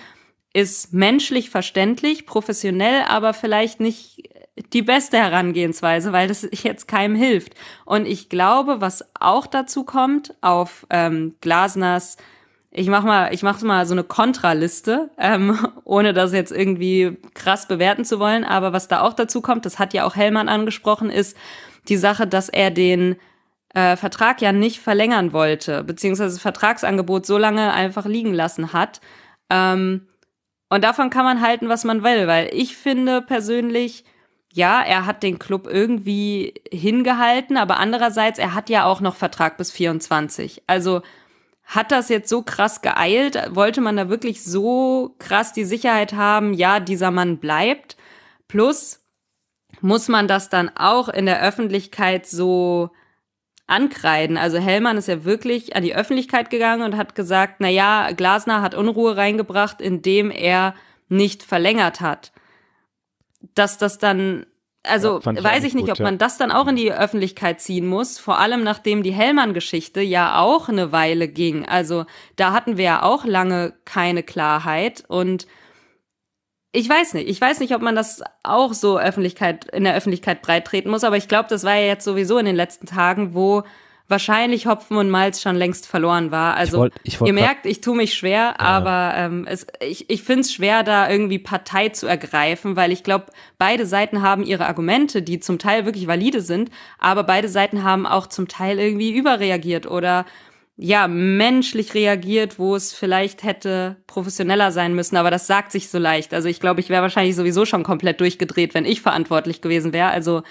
ist menschlich verständlich, professionell, aber vielleicht nicht die beste Herangehensweise, weil das jetzt keinem hilft. Und ich glaube, was auch dazu kommt, auf ähm, Glasners ich mach mal, ich mach mal so eine Kontraliste, ähm, ohne das jetzt irgendwie krass bewerten zu wollen. Aber was da auch dazu kommt, das hat ja auch Hellmann angesprochen, ist die Sache, dass er den äh, Vertrag ja nicht verlängern wollte, beziehungsweise das Vertragsangebot so lange einfach liegen lassen hat. Ähm, und davon kann man halten, was man will, weil ich finde persönlich, ja, er hat den Club irgendwie hingehalten, aber andererseits, er hat ja auch noch Vertrag bis 24. Also hat das jetzt so krass geeilt? Wollte man da wirklich so krass die Sicherheit haben, ja, dieser Mann bleibt? Plus, muss man das dann auch in der Öffentlichkeit so ankreiden? Also Hellmann ist ja wirklich an die Öffentlichkeit gegangen und hat gesagt, na ja, Glasner hat Unruhe reingebracht, indem er nicht verlängert hat. Dass das dann also ja, weiß ich nicht, gut, ob man das dann auch in die Öffentlichkeit ziehen muss, vor allem nachdem die Hellmann-Geschichte ja auch eine Weile ging. Also da hatten wir ja auch lange keine Klarheit und ich weiß nicht, ich weiß nicht, ob man das auch so Öffentlichkeit, in der Öffentlichkeit breit treten muss, aber ich glaube, das war ja jetzt sowieso in den letzten Tagen, wo wahrscheinlich Hopfen und Malz schon längst verloren war. Also ich wollt, ich wollt ihr merkt, ich tue mich schwer, ja. Ah. aber ähm, es, ich, ich finde es schwer, da irgendwie Partei zu ergreifen, weil ich glaube, beide Seiten haben ihre Argumente, die zum Teil wirklich valide sind, aber beide Seiten haben auch zum Teil irgendwie überreagiert oder ja, menschlich reagiert, wo es vielleicht hätte professioneller sein müssen, aber das sagt sich so leicht. Also ich glaube, ich wäre wahrscheinlich sowieso schon komplett durchgedreht, wenn ich verantwortlich gewesen wäre. Also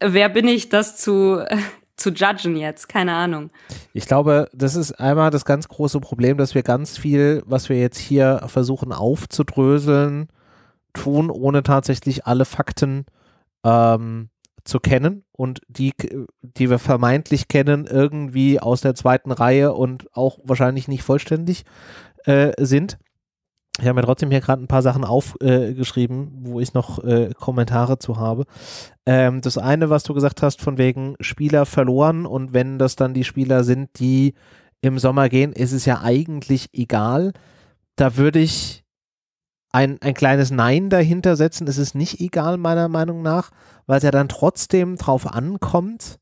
wer bin ich, das zu zu judgen jetzt, keine Ahnung. Ich glaube, das ist einmal das ganz große Problem, dass wir ganz viel, was wir jetzt hier versuchen aufzudröseln, tun, ohne tatsächlich alle Fakten ähm, zu kennen und die, die wir vermeintlich kennen, irgendwie aus der zweiten Reihe und auch wahrscheinlich nicht vollständig äh, sind. Ich habe mir trotzdem hier gerade ein paar Sachen aufgeschrieben, äh, wo ich noch äh, Kommentare zu habe. Ähm, das eine, was du gesagt hast, von wegen Spieler verloren und wenn das dann die Spieler sind, die im Sommer gehen, ist es ja eigentlich egal. Da würde ich ein, ein kleines Nein dahinter setzen. Es ist nicht egal, meiner Meinung nach, weil es ja dann trotzdem drauf ankommt,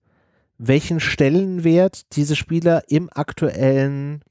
welchen Stellenwert diese Spieler im aktuellen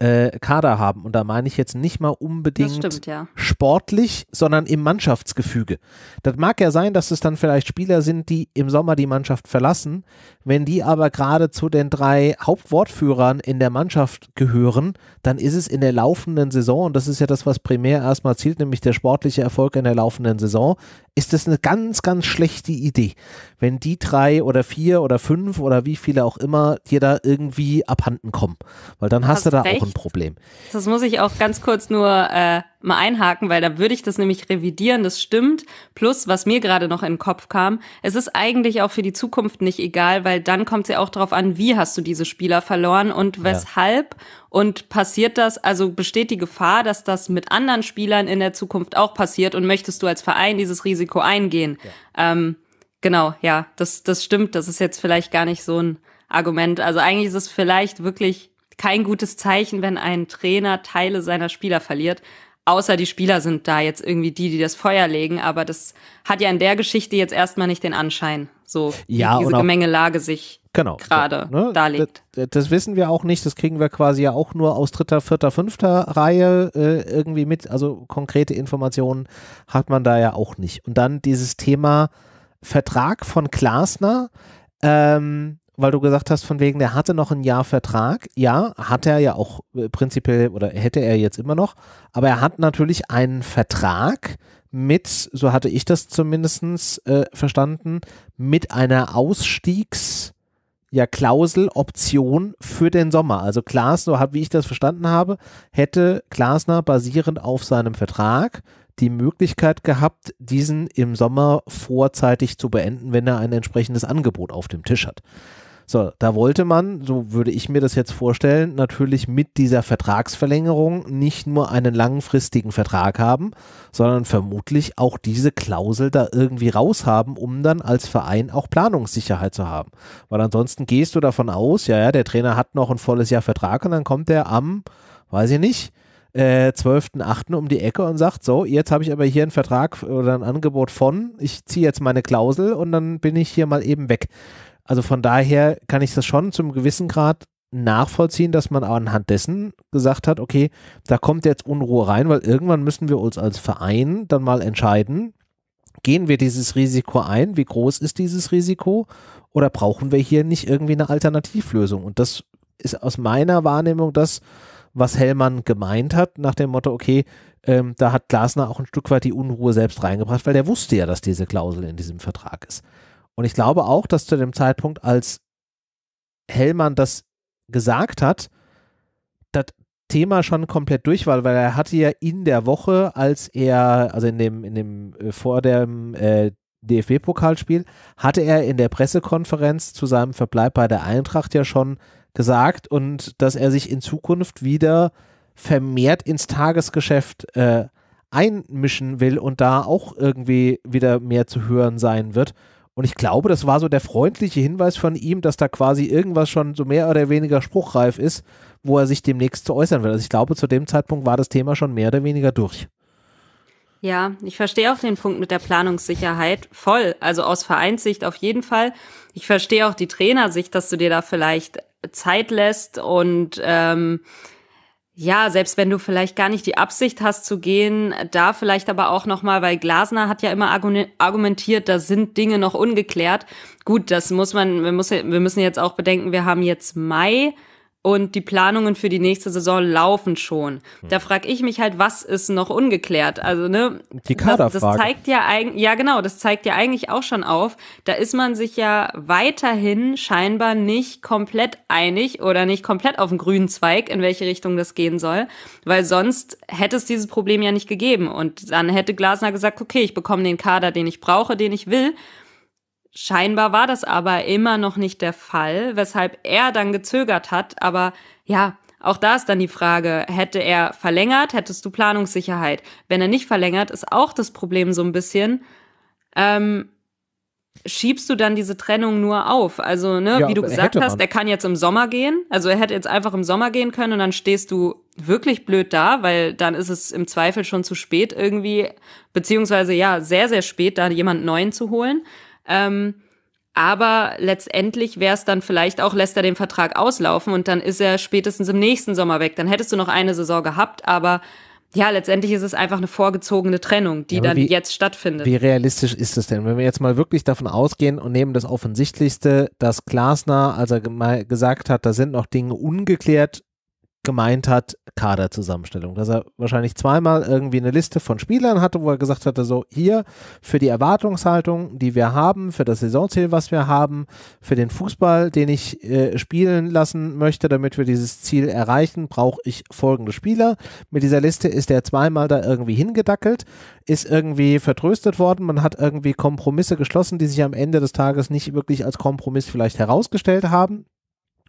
äh, Kader haben. Und da meine ich jetzt nicht mal unbedingt stimmt, ja. sportlich, sondern im Mannschaftsgefüge. Das mag ja sein, dass es dann vielleicht Spieler sind, die im Sommer die Mannschaft verlassen. Wenn die aber gerade zu den drei Hauptwortführern in der Mannschaft gehören, dann ist es in der laufenden Saison, und das ist ja das, was primär erstmal zielt, nämlich der sportliche Erfolg in der laufenden Saison, ist das eine ganz, ganz schlechte Idee. Wenn die drei oder vier oder fünf oder wie viele auch immer dir da irgendwie abhanden kommen. Weil dann hast, hast du da recht. auch ein Problem. Das muss ich auch ganz kurz nur äh, mal einhaken, weil da würde ich das nämlich revidieren, das stimmt. Plus, was mir gerade noch in den Kopf kam, es ist eigentlich auch für die Zukunft nicht egal, weil dann kommt es ja auch darauf an, wie hast du diese Spieler verloren und weshalb ja. und passiert das, also besteht die Gefahr, dass das mit anderen Spielern in der Zukunft auch passiert und möchtest du als Verein dieses Risiko eingehen? Ja. Ähm, genau, ja, das, das stimmt, das ist jetzt vielleicht gar nicht so ein Argument. Also eigentlich ist es vielleicht wirklich kein gutes Zeichen, wenn ein Trainer Teile seiner Spieler verliert. Außer die Spieler sind da jetzt irgendwie die, die das Feuer legen, aber das hat ja in der Geschichte jetzt erstmal nicht den Anschein, so ja, diese Gemengelage sich genau, gerade so, ne? darlegt. Das, das, wissen wir auch nicht, das kriegen wir quasi ja auch nur aus dritter, vierter, fünfter Reihe äh, irgendwie mit. Also konkrete Informationen hat man da ja auch nicht. Und dann dieses Thema Vertrag von Glasner. Ähm, weil du gesagt hast, von wegen, der hatte noch ein Jahr Vertrag. Ja, hat er ja auch äh, prinzipiell oder hätte er jetzt immer noch. Aber er hat natürlich einen Vertrag mit, so hatte ich das zumindest äh, verstanden, mit einer Ausstiegs- ja, Klausel, Option für den Sommer. Also Glasner, so wie ich das verstanden habe, hätte Glasner basierend auf seinem Vertrag die Möglichkeit gehabt, diesen im Sommer vorzeitig zu beenden, wenn er ein entsprechendes Angebot auf dem Tisch hat. So, da wollte man, so würde ich mir das jetzt vorstellen, natürlich mit dieser Vertragsverlängerung nicht nur einen langfristigen Vertrag haben, sondern vermutlich auch diese Klausel da irgendwie raushaben, um dann als Verein auch Planungssicherheit zu haben. Weil ansonsten gehst du davon aus, ja, ja, der Trainer hat noch ein volles Jahr Vertrag und dann kommt er am, weiß ich nicht, äh, 12.8. um die Ecke und sagt, so, jetzt habe ich aber hier einen Vertrag oder ein Angebot von, ich ziehe jetzt meine Klausel und dann bin ich hier mal eben weg. Also von daher kann ich das schon zum gewissen Grad nachvollziehen, dass man anhand dessen gesagt hat, okay, da kommt jetzt Unruhe rein, weil irgendwann müssen wir uns als Verein dann mal entscheiden, gehen wir dieses Risiko ein, wie groß ist dieses Risiko oder brauchen wir hier nicht irgendwie eine Alternativlösung? Und das ist aus meiner Wahrnehmung das, was Hellmann gemeint hat, nach dem Motto, okay, ähm, da hat Glasner auch ein Stück weit die Unruhe selbst reingebracht, weil der wusste ja, dass diese Klausel in diesem Vertrag ist. Und ich glaube auch, dass zu dem Zeitpunkt, als Hellmann das gesagt hat, das Thema schon komplett durch war, weil er hatte ja in der Woche, als er, also in dem, in dem, äh, vor dem äh, DFB-Pokalspiel, hatte er in der Pressekonferenz zu seinem Verbleib bei der Eintracht ja schon gesagt und dass er sich in Zukunft wieder vermehrt ins Tagesgeschäft äh, einmischen will und da auch irgendwie wieder mehr zu hören sein wird. Und ich glaube, das war so der freundliche Hinweis von ihm, dass da quasi irgendwas schon so mehr oder weniger spruchreif ist, wo er sich demnächst zu äußern will. Also ich glaube, zu dem Zeitpunkt war das Thema schon mehr oder weniger durch. Ja, ich verstehe auch den Punkt mit der Planungssicherheit voll. Also aus Vereinssicht auf jeden Fall. Ich verstehe auch die Trainersicht, dass du dir da vielleicht Zeit lässt und ähm, ja, selbst wenn du vielleicht gar nicht die Absicht hast zu gehen, da vielleicht aber auch nochmal, weil Glasner hat ja immer argumentiert, da sind Dinge noch ungeklärt. Gut, das muss man, wir, wir müssen jetzt auch bedenken, wir haben jetzt Mai, und die Planungen für die nächste Saison laufen schon. Hm. Da frage ich mich halt, was ist noch ungeklärt? Also, ne? Die Kaderfrage. Das, das zeigt ja eigentlich, ja genau, das zeigt ja eigentlich auch schon auf. Da ist man sich ja weiterhin scheinbar nicht komplett einig oder nicht komplett auf dem grünen Zweig, in welche Richtung das gehen soll, weil sonst hätte es dieses Problem ja nicht gegeben. Und dann hätte Glasner gesagt, okay, ich bekomme den Kader, den ich brauche, den ich will. Scheinbar war das aber immer noch nicht der Fall, weshalb er dann gezögert hat. Aber ja, auch da ist dann die Frage, hätte er verlängert, hättest du Planungssicherheit. Wenn er nicht verlängert, ist auch das Problem so ein bisschen. Ähm, schiebst du dann diese Trennung nur auf? Also, ne, ja, wie du gesagt hast, er kann jetzt im Sommer gehen. Also er hätte jetzt einfach im Sommer gehen können und dann stehst du wirklich blöd da, weil dann ist es im Zweifel schon zu spät irgendwie, beziehungsweise ja, sehr, sehr spät, da jemand Neuen zu holen. Ähm, aber letztendlich wäre es dann vielleicht auch, lässt er den Vertrag auslaufen und dann ist er spätestens im nächsten Sommer weg. Dann hättest du noch eine Saison gehabt, aber ja, letztendlich ist es einfach eine vorgezogene Trennung, die ja, dann wie, jetzt stattfindet. Wie realistisch ist das denn? Wenn wir jetzt mal wirklich davon ausgehen und nehmen das Offensichtlichste, dass Glasner, als er gesagt hat, da sind noch Dinge ungeklärt, gemeint hat, Kaderzusammenstellung, dass er wahrscheinlich zweimal irgendwie eine Liste von Spielern hatte, wo er gesagt hatte, so hier für die Erwartungshaltung, die wir haben, für das Saisonziel, was wir haben, für den Fußball, den ich äh, spielen lassen möchte, damit wir dieses Ziel erreichen, brauche ich folgende Spieler. Mit dieser Liste ist er zweimal da irgendwie hingedackelt, ist irgendwie vertröstet worden, man hat irgendwie Kompromisse geschlossen, die sich am Ende des Tages nicht wirklich als Kompromiss vielleicht herausgestellt haben.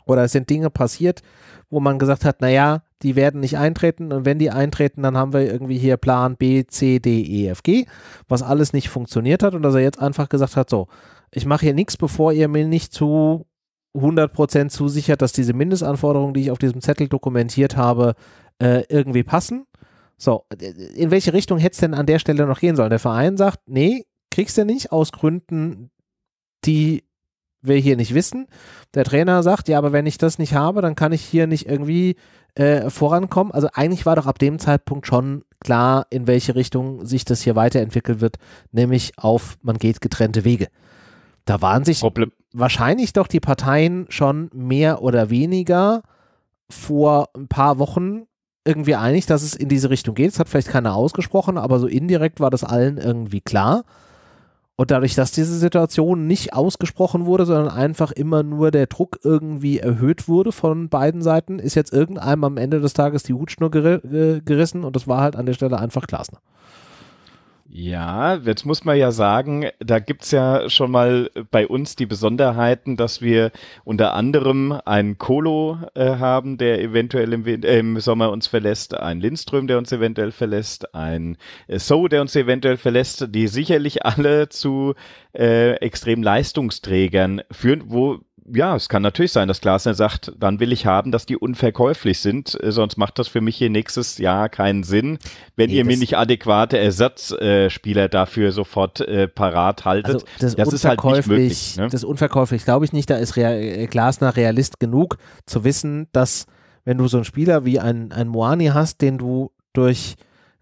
Oder es sind Dinge passiert, wo man gesagt hat, naja, die werden nicht eintreten und wenn die eintreten, dann haben wir irgendwie hier Plan B, C, D, E, F, G, was alles nicht funktioniert hat und dass er jetzt einfach gesagt hat, so, ich mache hier nichts, bevor ihr mir nicht zu 100% zusichert, dass diese Mindestanforderungen, die ich auf diesem Zettel dokumentiert habe, äh, irgendwie passen. So, in welche Richtung hätte es denn an der Stelle noch gehen sollen? Der Verein sagt, nee, kriegst du nicht aus Gründen, die wir hier nicht wissen. Der Trainer sagt, ja, aber wenn ich das nicht habe, dann kann ich hier nicht irgendwie äh, vorankommen. Also eigentlich war doch ab dem Zeitpunkt schon klar, in welche Richtung sich das hier weiterentwickeln wird, nämlich auf man geht getrennte Wege. Da waren sich Problem. wahrscheinlich doch die Parteien schon mehr oder weniger vor ein paar Wochen irgendwie einig, dass es in diese Richtung geht. Das hat vielleicht keiner ausgesprochen, aber so indirekt war das allen irgendwie klar. Und dadurch, dass diese Situation nicht ausgesprochen wurde, sondern einfach immer nur der Druck irgendwie erhöht wurde von beiden Seiten, ist jetzt irgendeinem am Ende des Tages die Hutschnur ger äh, gerissen und das war halt an der Stelle einfach Glasner. Ja, jetzt muss man ja sagen, da gibt's ja schon mal bei uns die Besonderheiten, dass wir unter anderem einen Kolo äh, haben, der eventuell im, äh, im, Sommer uns verlässt, einen Lindström, der uns eventuell verlässt, einen äh, So, der uns eventuell verlässt, die sicherlich alle zu äh, extrem Leistungsträgern führen, wo ja, es kann natürlich sein, dass Glasner sagt, dann will ich haben, dass die unverkäuflich sind, äh, sonst macht das für mich hier nächstes Jahr keinen Sinn, wenn nee, ihr mir nicht adäquate Ersatzspieler äh, dafür sofort äh, parat haltet. Also das, das ist halt nicht möglich. Ne? Das unverkäuflich glaube ich nicht, da ist Real, äh, Glasner Realist genug zu wissen, dass wenn du so einen Spieler wie ein, ein Moani hast, den du durch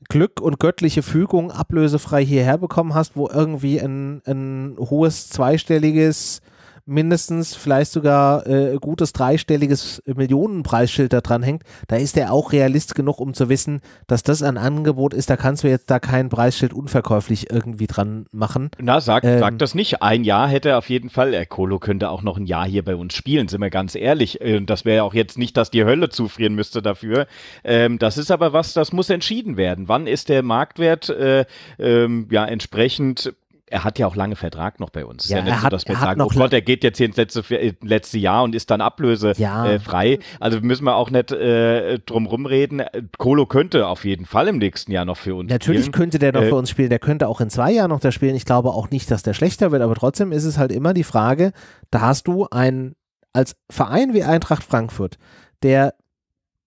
Glück und göttliche Fügung ablösefrei hierher bekommen hast, wo irgendwie ein, ein hohes zweistelliges mindestens vielleicht sogar äh, gutes dreistelliges Millionenpreisschild da dran hängt, da ist er auch realist genug, um zu wissen, dass das ein Angebot ist, da kannst du jetzt da kein Preisschild unverkäuflich irgendwie dran machen. Na, sag, ähm, sag das nicht. Ein Jahr hätte er auf jeden Fall. Erkolo äh, könnte auch noch ein Jahr hier bei uns spielen, sind wir ganz ehrlich. Äh, und das wäre auch jetzt nicht, dass die Hölle zufrieren müsste dafür. Ähm, das ist aber was, das muss entschieden werden. Wann ist der Marktwert äh, ähm, ja entsprechend er hat ja auch lange Vertrag noch bei uns. Ja, ja er, so, hat, er hat, noch oh Gott, er geht jetzt hier ins letzte, letzte Jahr und ist dann ablösefrei. Ja. Äh, frei. also müssen wir auch nicht äh, drum rumreden. Kolo könnte auf jeden Fall im nächsten Jahr noch für uns Natürlich spielen. Natürlich könnte der noch äh, für uns spielen. Der könnte auch in zwei Jahren noch da spielen. Ich glaube auch nicht, dass der schlechter wird, aber trotzdem ist es halt immer die Frage, da hast du einen, als Verein wie Eintracht Frankfurt, der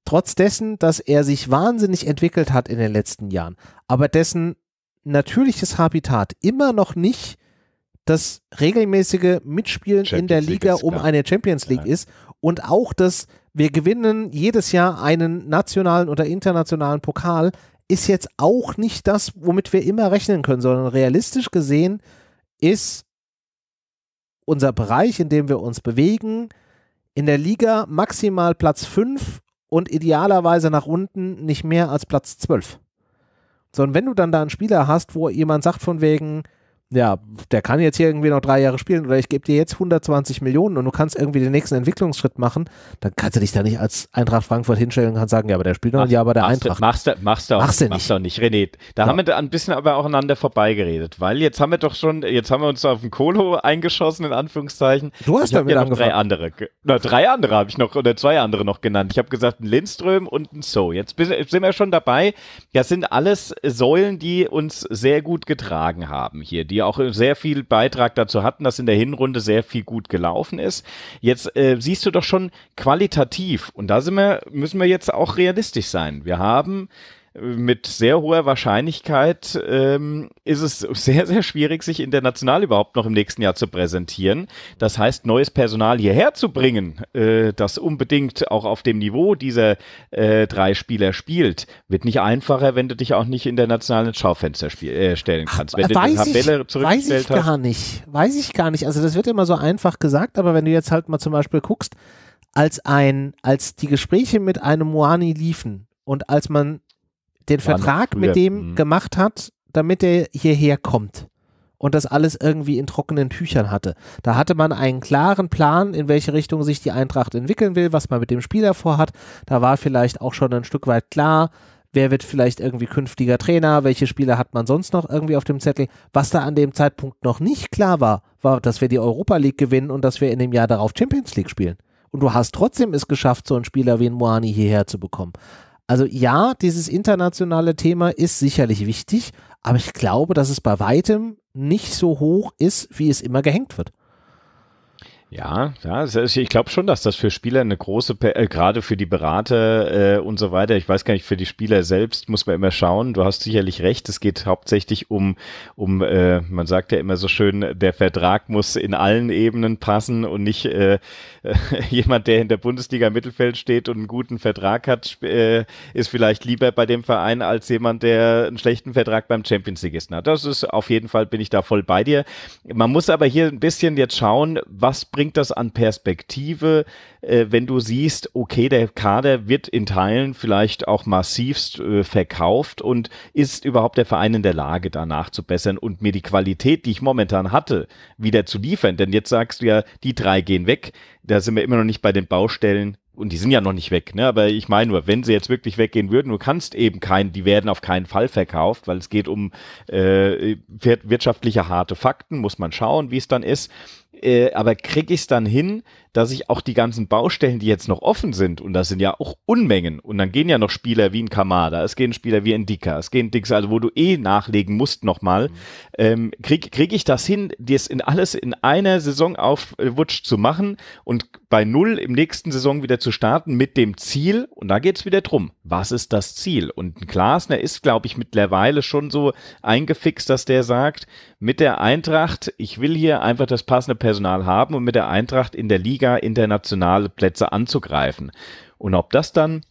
trotz dessen, dass er sich wahnsinnig entwickelt hat in den letzten Jahren, aber dessen natürliches Habitat immer noch nicht das regelmäßige Mitspielen Champions in der Liga um eine Champions League ja. ist und auch das wir gewinnen jedes Jahr einen nationalen oder internationalen Pokal ist jetzt auch nicht das, womit wir immer rechnen können, sondern realistisch gesehen ist unser Bereich, in dem wir uns bewegen, in der Liga maximal Platz 5 und idealerweise nach unten nicht mehr als Platz 12. Sondern wenn du dann da einen Spieler hast, wo jemand sagt von wegen, ja, der kann jetzt hier irgendwie noch drei Jahre spielen oder ich gebe dir jetzt 120 Millionen und du kannst irgendwie den nächsten Entwicklungsschritt machen, dann kannst du dich da nicht als Eintracht Frankfurt hinstellen und kannst sagen, ja, aber der spielt noch ein Jahr bei der Eintracht. Du, machst du, machst du auch, machst du nicht. Machst du auch nicht, René. Da ja. haben wir ein bisschen aber auch einander vorbeigeredet, weil jetzt haben wir doch schon, jetzt haben wir uns auf den Kolo eingeschossen, in Anführungszeichen. Du hast ja noch angefangen. drei andere. Na, drei andere habe ich noch, oder zwei andere noch genannt. Ich habe gesagt, ein Lindström und ein So. Jetzt sind wir schon dabei. Das sind alles Säulen, die uns sehr gut getragen haben hier, die auch sehr viel Beitrag dazu hatten, dass in der Hinrunde sehr viel gut gelaufen ist. Jetzt äh, siehst du doch schon qualitativ, und da sind wir, müssen wir jetzt auch realistisch sein. Wir haben mit sehr hoher Wahrscheinlichkeit ähm, ist es sehr, sehr schwierig, sich international überhaupt noch im nächsten Jahr zu präsentieren. Das heißt, neues Personal hierher zu bringen, äh, das unbedingt auch auf dem Niveau dieser äh, drei Spieler spielt, wird nicht einfacher, wenn du dich auch nicht international ins Schaufenster äh, stellen kannst. Wenn Ach, du weiß die Tabelle ich, Weiß ich gar hast. nicht. Weiß ich gar nicht. Also das wird immer so einfach gesagt, aber wenn du jetzt halt mal zum Beispiel guckst, als ein, als die Gespräche mit einem Moani liefen, und als man den Vertrag mit dem mhm. gemacht hat, damit er hierher kommt und das alles irgendwie in trockenen Tüchern hatte. Da hatte man einen klaren Plan, in welche Richtung sich die Eintracht entwickeln will, was man mit dem Spieler vorhat. Da war vielleicht auch schon ein Stück weit klar, wer wird vielleicht irgendwie künftiger Trainer, welche Spieler hat man sonst noch irgendwie auf dem Zettel. Was da an dem Zeitpunkt noch nicht klar war, war, dass wir die Europa League gewinnen und dass wir in dem Jahr darauf Champions League spielen. Und du hast trotzdem es geschafft, so einen Spieler wie ein Moani hierher zu bekommen. Also ja, dieses internationale Thema ist sicherlich wichtig, aber ich glaube, dass es bei weitem nicht so hoch ist, wie es immer gehängt wird. Ja, ja, ich glaube schon, dass das für Spieler eine große, äh, gerade für die Berater äh, und so weiter, ich weiß gar nicht, für die Spieler selbst muss man immer schauen, du hast sicherlich recht, es geht hauptsächlich um, um äh, man sagt ja immer so schön, der Vertrag muss in allen Ebenen passen und nicht äh, jemand, der in der Bundesliga Mittelfeld steht und einen guten Vertrag hat, äh, ist vielleicht lieber bei dem Verein als jemand, der einen schlechten Vertrag beim Champions League ist. Na, Das ist auf jeden Fall, bin ich da voll bei dir. Man muss aber hier ein bisschen jetzt schauen, was bringt bringt das an Perspektive, äh, wenn du siehst, okay, der Kader wird in Teilen vielleicht auch massivst äh, verkauft und ist überhaupt der Verein in der Lage, danach zu bessern und mir die Qualität, die ich momentan hatte, wieder zu liefern? Denn jetzt sagst du ja, die drei gehen weg. Da sind wir immer noch nicht bei den Baustellen, und die sind ja noch nicht weg, ne? aber ich meine nur, wenn sie jetzt wirklich weggehen würden, du kannst eben keinen, die werden auf keinen Fall verkauft, weil es geht um äh, wirtschaftliche harte Fakten, muss man schauen, wie es dann ist äh, aber kriege ich es dann hin, dass ich auch die ganzen Baustellen, die jetzt noch offen sind, und das sind ja auch Unmengen, und dann gehen ja noch Spieler wie ein Kamada, es gehen Spieler wie ein Dicker, es gehen Dicks, also wo du eh nachlegen musst nochmal, mhm. ähm, kriege krieg ich das hin, das in alles in einer Saison aufwutsch zu machen und bei Null im nächsten Saison wieder zu starten mit dem Ziel, und da geht es wieder drum, was ist das Ziel? Und ein Glasner ist, glaube ich, mittlerweile schon so eingefixt, dass der sagt, mit der Eintracht, ich will hier einfach das passende Personal haben und mit der Eintracht in der Liga weniger internationale Plätze anzugreifen. Und ob das dann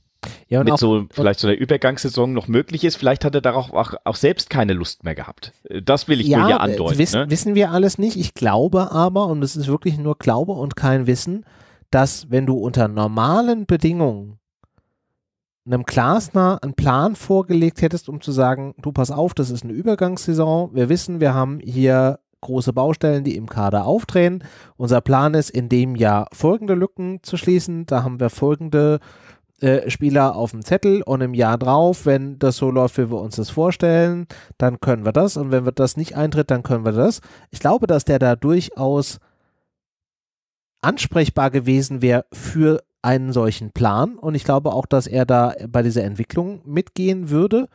ja, mit auch, so vielleicht so einer Übergangssaison noch möglich ist. Vielleicht hat er darauf auch, auch selbst keine Lust mehr gehabt. Das will ich ja, nur hier andeuten. Äh, wiss, ne? Wissen wir alles nicht. Ich glaube aber, und es ist wirklich nur Glaube und kein Wissen, dass wenn du unter normalen Bedingungen einem Klasner einen Plan vorgelegt hättest, um zu sagen, du pass auf, das ist eine Übergangssaison, wir wissen, wir haben hier große Baustellen, die im Kader aufdrehen. Unser Plan ist, in dem Jahr folgende Lücken zu schließen. Da haben wir folgende äh, Spieler auf dem Zettel und im Jahr drauf, wenn das so läuft, wie wir uns das vorstellen, dann können wir das. Und wenn wir das nicht eintritt, dann können wir das. Ich glaube, dass der da durchaus ansprechbar gewesen wäre für einen solchen Plan. Und ich glaube auch, dass er da bei dieser Entwicklung mitgehen würde.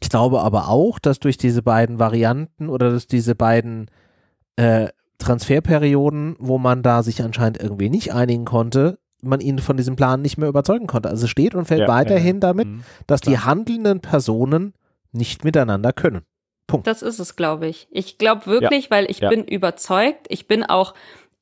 Ich glaube aber auch, dass durch diese beiden Varianten oder dass diese beiden äh, Transferperioden, wo man da sich anscheinend irgendwie nicht einigen konnte, man ihn von diesem Plan nicht mehr überzeugen konnte. Also steht und fällt ja, weiterhin ja, damit, mh, dass klar. die handelnden Personen nicht miteinander können. Punkt. Das ist es, glaube ich. Ich glaube wirklich, ja, weil ich bin überzeugt, ich bin auch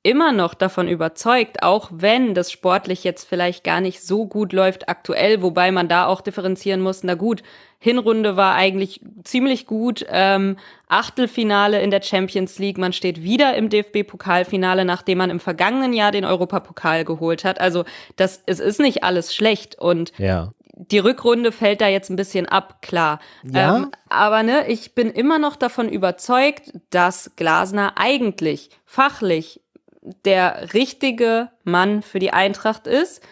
immer noch davon überzeugt, auch wenn das sportlich jetzt vielleicht gar nicht so gut läuft aktuell, wobei man da auch differenzieren muss, na gut, Hinrunde war eigentlich ziemlich gut, ähm, Achtelfinale in der Champions League, man steht wieder im DFB-Pokalfinale, nachdem man im vergangenen Jahr den Europapokal geholt hat. Also das, es ist nicht alles schlecht und ja die Rückrunde fällt da jetzt ein bisschen ab, klar. Ja? Ähm, aber ne, ich bin immer noch davon überzeugt, dass Glasner eigentlich fachlich der richtige Mann für die Eintracht ist.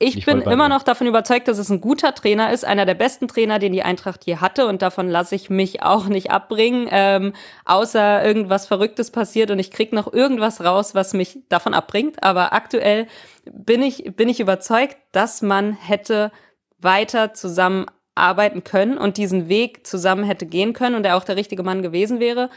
Ich bin immer noch davon überzeugt, dass es ein guter Trainer ist, einer der besten Trainer, den die Eintracht je hatte und davon lasse ich mich auch nicht abbringen, ähm, außer irgendwas Verrücktes passiert und ich krieg noch irgendwas raus, was mich davon abbringt. Aber aktuell bin ich, bin ich überzeugt, dass man hätte weiter zusammenarbeiten können und diesen Weg zusammen hätte gehen können und er auch der richtige Mann gewesen wäre.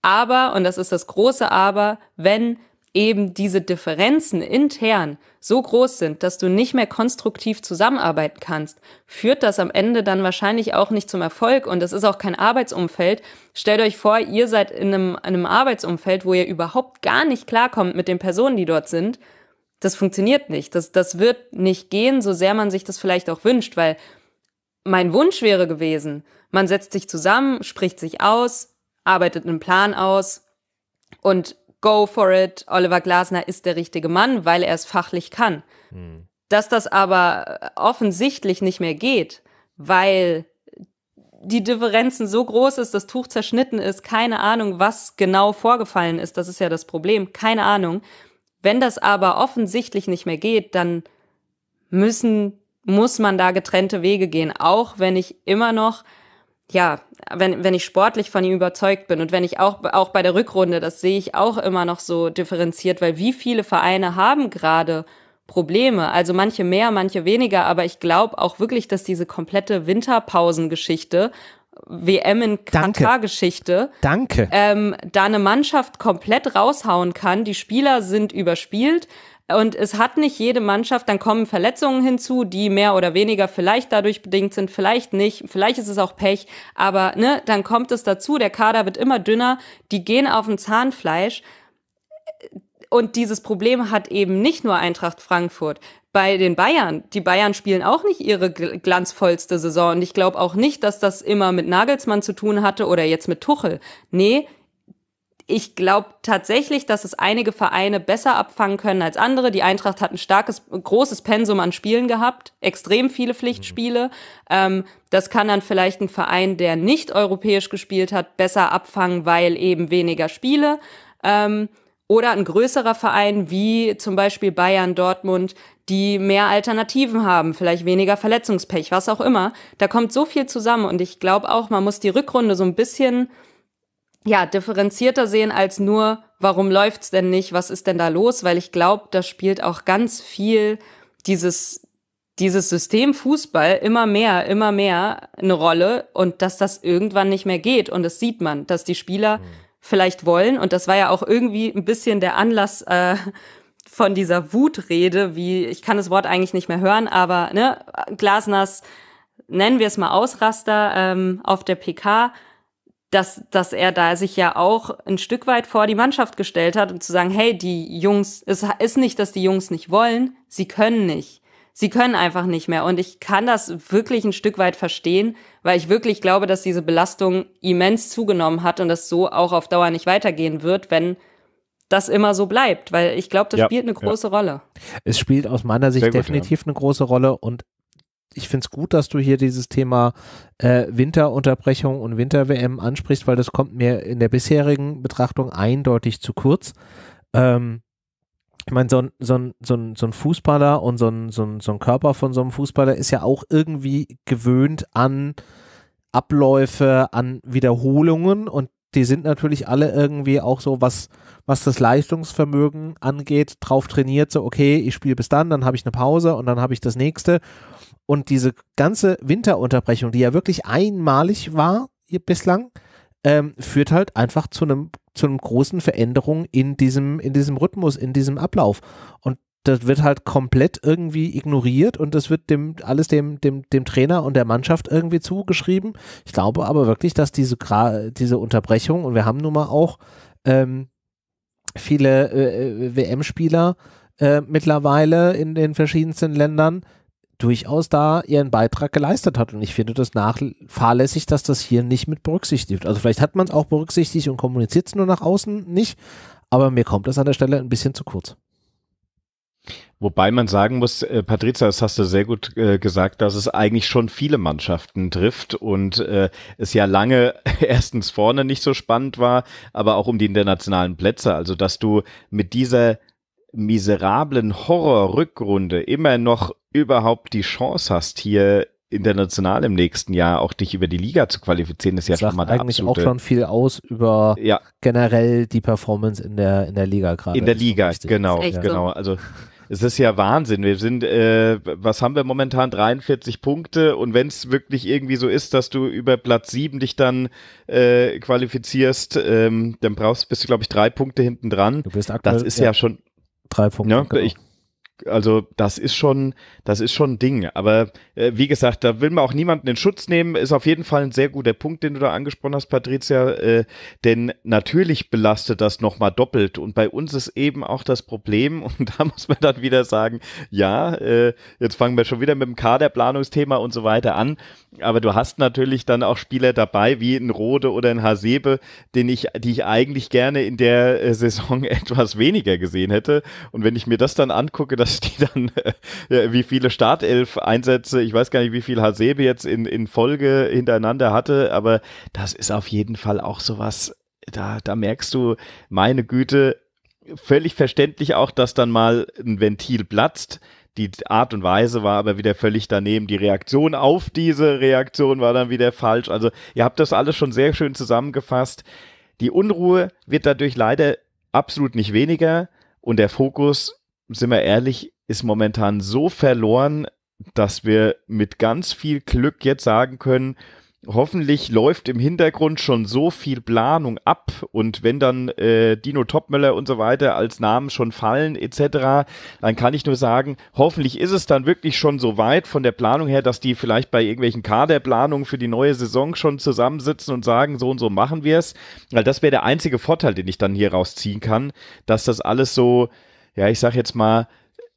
Aber, und das ist das große Aber, wenn eben diese Differenzen intern so groß sind, dass du nicht mehr konstruktiv zusammenarbeiten kannst, führt das am Ende dann wahrscheinlich auch nicht zum Erfolg und es ist auch kein Arbeitsumfeld. Stellt euch vor, ihr seid in einem, einem Arbeitsumfeld, wo ihr überhaupt gar nicht klarkommt mit den Personen, die dort sind. Das funktioniert nicht. Das, das wird nicht gehen, so sehr man sich das vielleicht auch wünscht, weil mein Wunsch wäre gewesen, man setzt sich zusammen, spricht sich aus, arbeitet einen Plan aus und go for it, Oliver Glasner ist der richtige Mann, weil er es fachlich kann. Mhm. Dass das aber äh, offensichtlich nicht mehr geht, weil die Differenzen so groß ist, das Tuch zerschnitten ist, keine Ahnung, was genau vorgefallen ist, das ist ja das Problem, keine Ahnung. Wenn das aber offensichtlich nicht mehr geht, dann müssen, muss man da getrennte Wege gehen, auch wenn ich immer noch, ja, wenn, wenn ich sportlich von ihm überzeugt bin und wenn ich auch, auch bei der Rückrunde, das sehe ich auch immer noch so differenziert, weil wie viele Vereine haben gerade Probleme? Also manche mehr, manche weniger, aber ich glaube auch wirklich, dass diese komplette Winterpausengeschichte WM in Katar-Geschichte. Danke. Danke. Ähm, da eine Mannschaft komplett raushauen kann. Die Spieler sind überspielt. Und es hat nicht jede Mannschaft, dann kommen Verletzungen hinzu, die mehr oder weniger vielleicht dadurch bedingt sind, vielleicht nicht, vielleicht ist es auch Pech, aber ne, dann kommt es dazu, der Kader wird immer dünner, die gehen auf ein Zahnfleisch. Und dieses Problem hat eben nicht nur Eintracht Frankfurt. Bei den Bayern, die Bayern spielen auch nicht ihre glanzvollste Saison. Und ich glaube auch nicht, dass das immer mit Nagelsmann zu tun hatte oder jetzt mit Tuchel. Nee, ich glaube tatsächlich, dass es einige Vereine besser abfangen können als andere. Die Eintracht hat ein starkes, großes Pensum an Spielen gehabt, extrem viele Pflichtspiele. Mhm. Ähm, das kann dann vielleicht ein Verein, der nicht europäisch gespielt hat, besser abfangen, weil eben weniger Spiele. Ähm, oder ein größerer Verein wie zum Beispiel Bayern, Dortmund, die mehr Alternativen haben, vielleicht weniger Verletzungspech, was auch immer. Da kommt so viel zusammen und ich glaube auch, man muss die Rückrunde so ein bisschen ja, differenzierter sehen als nur, warum läuft's denn nicht, was ist denn da los? Weil ich glaube, da spielt auch ganz viel dieses, dieses System Fußball immer mehr, immer mehr eine Rolle und dass das irgendwann nicht mehr geht. Und das sieht man, dass die Spieler mhm. vielleicht wollen. Und das war ja auch irgendwie ein bisschen der Anlass äh, von dieser Wutrede, wie, ich kann das Wort eigentlich nicht mehr hören, aber ne, Glasners, nennen wir es mal Ausraster ähm, auf der PK dass, dass er da sich ja auch ein Stück weit vor die Mannschaft gestellt hat und zu sagen, hey, die Jungs, es ist nicht, dass die Jungs nicht wollen, sie können nicht. Sie können einfach nicht mehr. Und ich kann das wirklich ein Stück weit verstehen, weil ich wirklich glaube, dass diese Belastung immens zugenommen hat und das so auch auf Dauer nicht weitergehen wird, wenn das immer so bleibt, weil ich glaube, das ja, spielt eine große ja. Rolle. Es spielt aus meiner Sicht gut, definitiv ja. eine große Rolle und ich finde es gut, dass du hier dieses Thema äh, Winterunterbrechung und Winter-WM ansprichst, weil das kommt mir in der bisherigen Betrachtung eindeutig zu kurz. Ähm, ich meine, so, so, so, so ein Fußballer und so ein, so, so ein Körper von so einem Fußballer ist ja auch irgendwie gewöhnt an Abläufe, an Wiederholungen und die sind natürlich alle irgendwie auch so, was, was das Leistungsvermögen angeht, drauf trainiert, so okay, ich spiele bis dann, dann habe ich eine Pause und dann habe ich das nächste. Und diese ganze Winterunterbrechung, die ja wirklich einmalig war hier bislang, ähm, führt halt einfach zu einem zu einem großen Veränderung in diesem in diesem Rhythmus, in diesem Ablauf. Und das wird halt komplett irgendwie ignoriert und das wird dem alles dem dem dem Trainer und der Mannschaft irgendwie zugeschrieben. Ich glaube aber wirklich, dass diese Gra diese Unterbrechung und wir haben nun mal auch ähm, viele äh, äh WM-Spieler äh, mittlerweile in den verschiedensten Ländern, durchaus da ihren Beitrag geleistet hat. Und ich finde das nach fahrlässig, dass das hier nicht mit berücksichtigt. Also vielleicht hat man es auch berücksichtigt und kommuniziert es nur nach außen nicht, aber mir kommt das an der Stelle ein bisschen zu kurz. Wobei man sagen muss, äh, Patrizia, das hast du sehr gut äh, gesagt, dass es eigentlich schon viele Mannschaften trifft und äh, es ja lange erstens vorne nicht so spannend war, aber auch um die internationalen Plätze. Also dass du mit dieser miserablen Horror-Rückrunde immer noch überhaupt die Chance hast, hier international im nächsten Jahr auch dich über die Liga zu qualifizieren, ist ja schon mal der eigentlich absolute. auch schon viel aus über ja. generell die Performance in der in der Liga gerade. In der Liga, genau, genau. Also es ist ja Wahnsinn. Wir sind, äh, was haben wir momentan? 43 Punkte. Und wenn es wirklich irgendwie so ist, dass du über Platz 7 dich dann äh, qualifizierst, ähm, dann brauchst, bist du, glaube ich, drei Punkte hinten dran. Du bist aktuell, das ist ja, ja schon Drei Punkte. Ja, genau. ich also das ist schon, das ist schon ein Ding. Aber äh, wie gesagt, da will man auch niemanden in Schutz nehmen. Ist auf jeden Fall ein sehr guter Punkt, den du da angesprochen hast, Patricia. Äh, denn natürlich belastet das nochmal doppelt. Und bei uns ist eben auch das Problem, und da muss man dann wieder sagen, ja, äh, jetzt fangen wir schon wieder mit dem Kaderplanungsthema und so weiter an. Aber du hast natürlich dann auch Spieler dabei, wie ein Rode oder ein Hasebe, den ich, die ich eigentlich gerne in der äh, Saison etwas weniger gesehen hätte. Und wenn ich mir das dann angucke, dass die dann, äh, wie viele Startelf-Einsätze, ich weiß gar nicht, wie viel Hasebe jetzt in, in Folge hintereinander hatte, aber das ist auf jeden Fall auch sowas, da, da merkst du, meine Güte, völlig verständlich auch, dass dann mal ein Ventil platzt. Die Art und Weise war aber wieder völlig daneben. Die Reaktion auf diese Reaktion war dann wieder falsch. Also ihr habt das alles schon sehr schön zusammengefasst. Die Unruhe wird dadurch leider absolut nicht weniger und der Fokus sind wir ehrlich, ist momentan so verloren, dass wir mit ganz viel Glück jetzt sagen können, hoffentlich läuft im Hintergrund schon so viel Planung ab und wenn dann äh, Dino Topmöller und so weiter als Namen schon fallen etc., dann kann ich nur sagen, hoffentlich ist es dann wirklich schon so weit von der Planung her, dass die vielleicht bei irgendwelchen Kaderplanungen für die neue Saison schon zusammensitzen und sagen, so und so machen wir es, weil das wäre der einzige Vorteil, den ich dann hier rausziehen kann, dass das alles so ja, ich sag jetzt mal,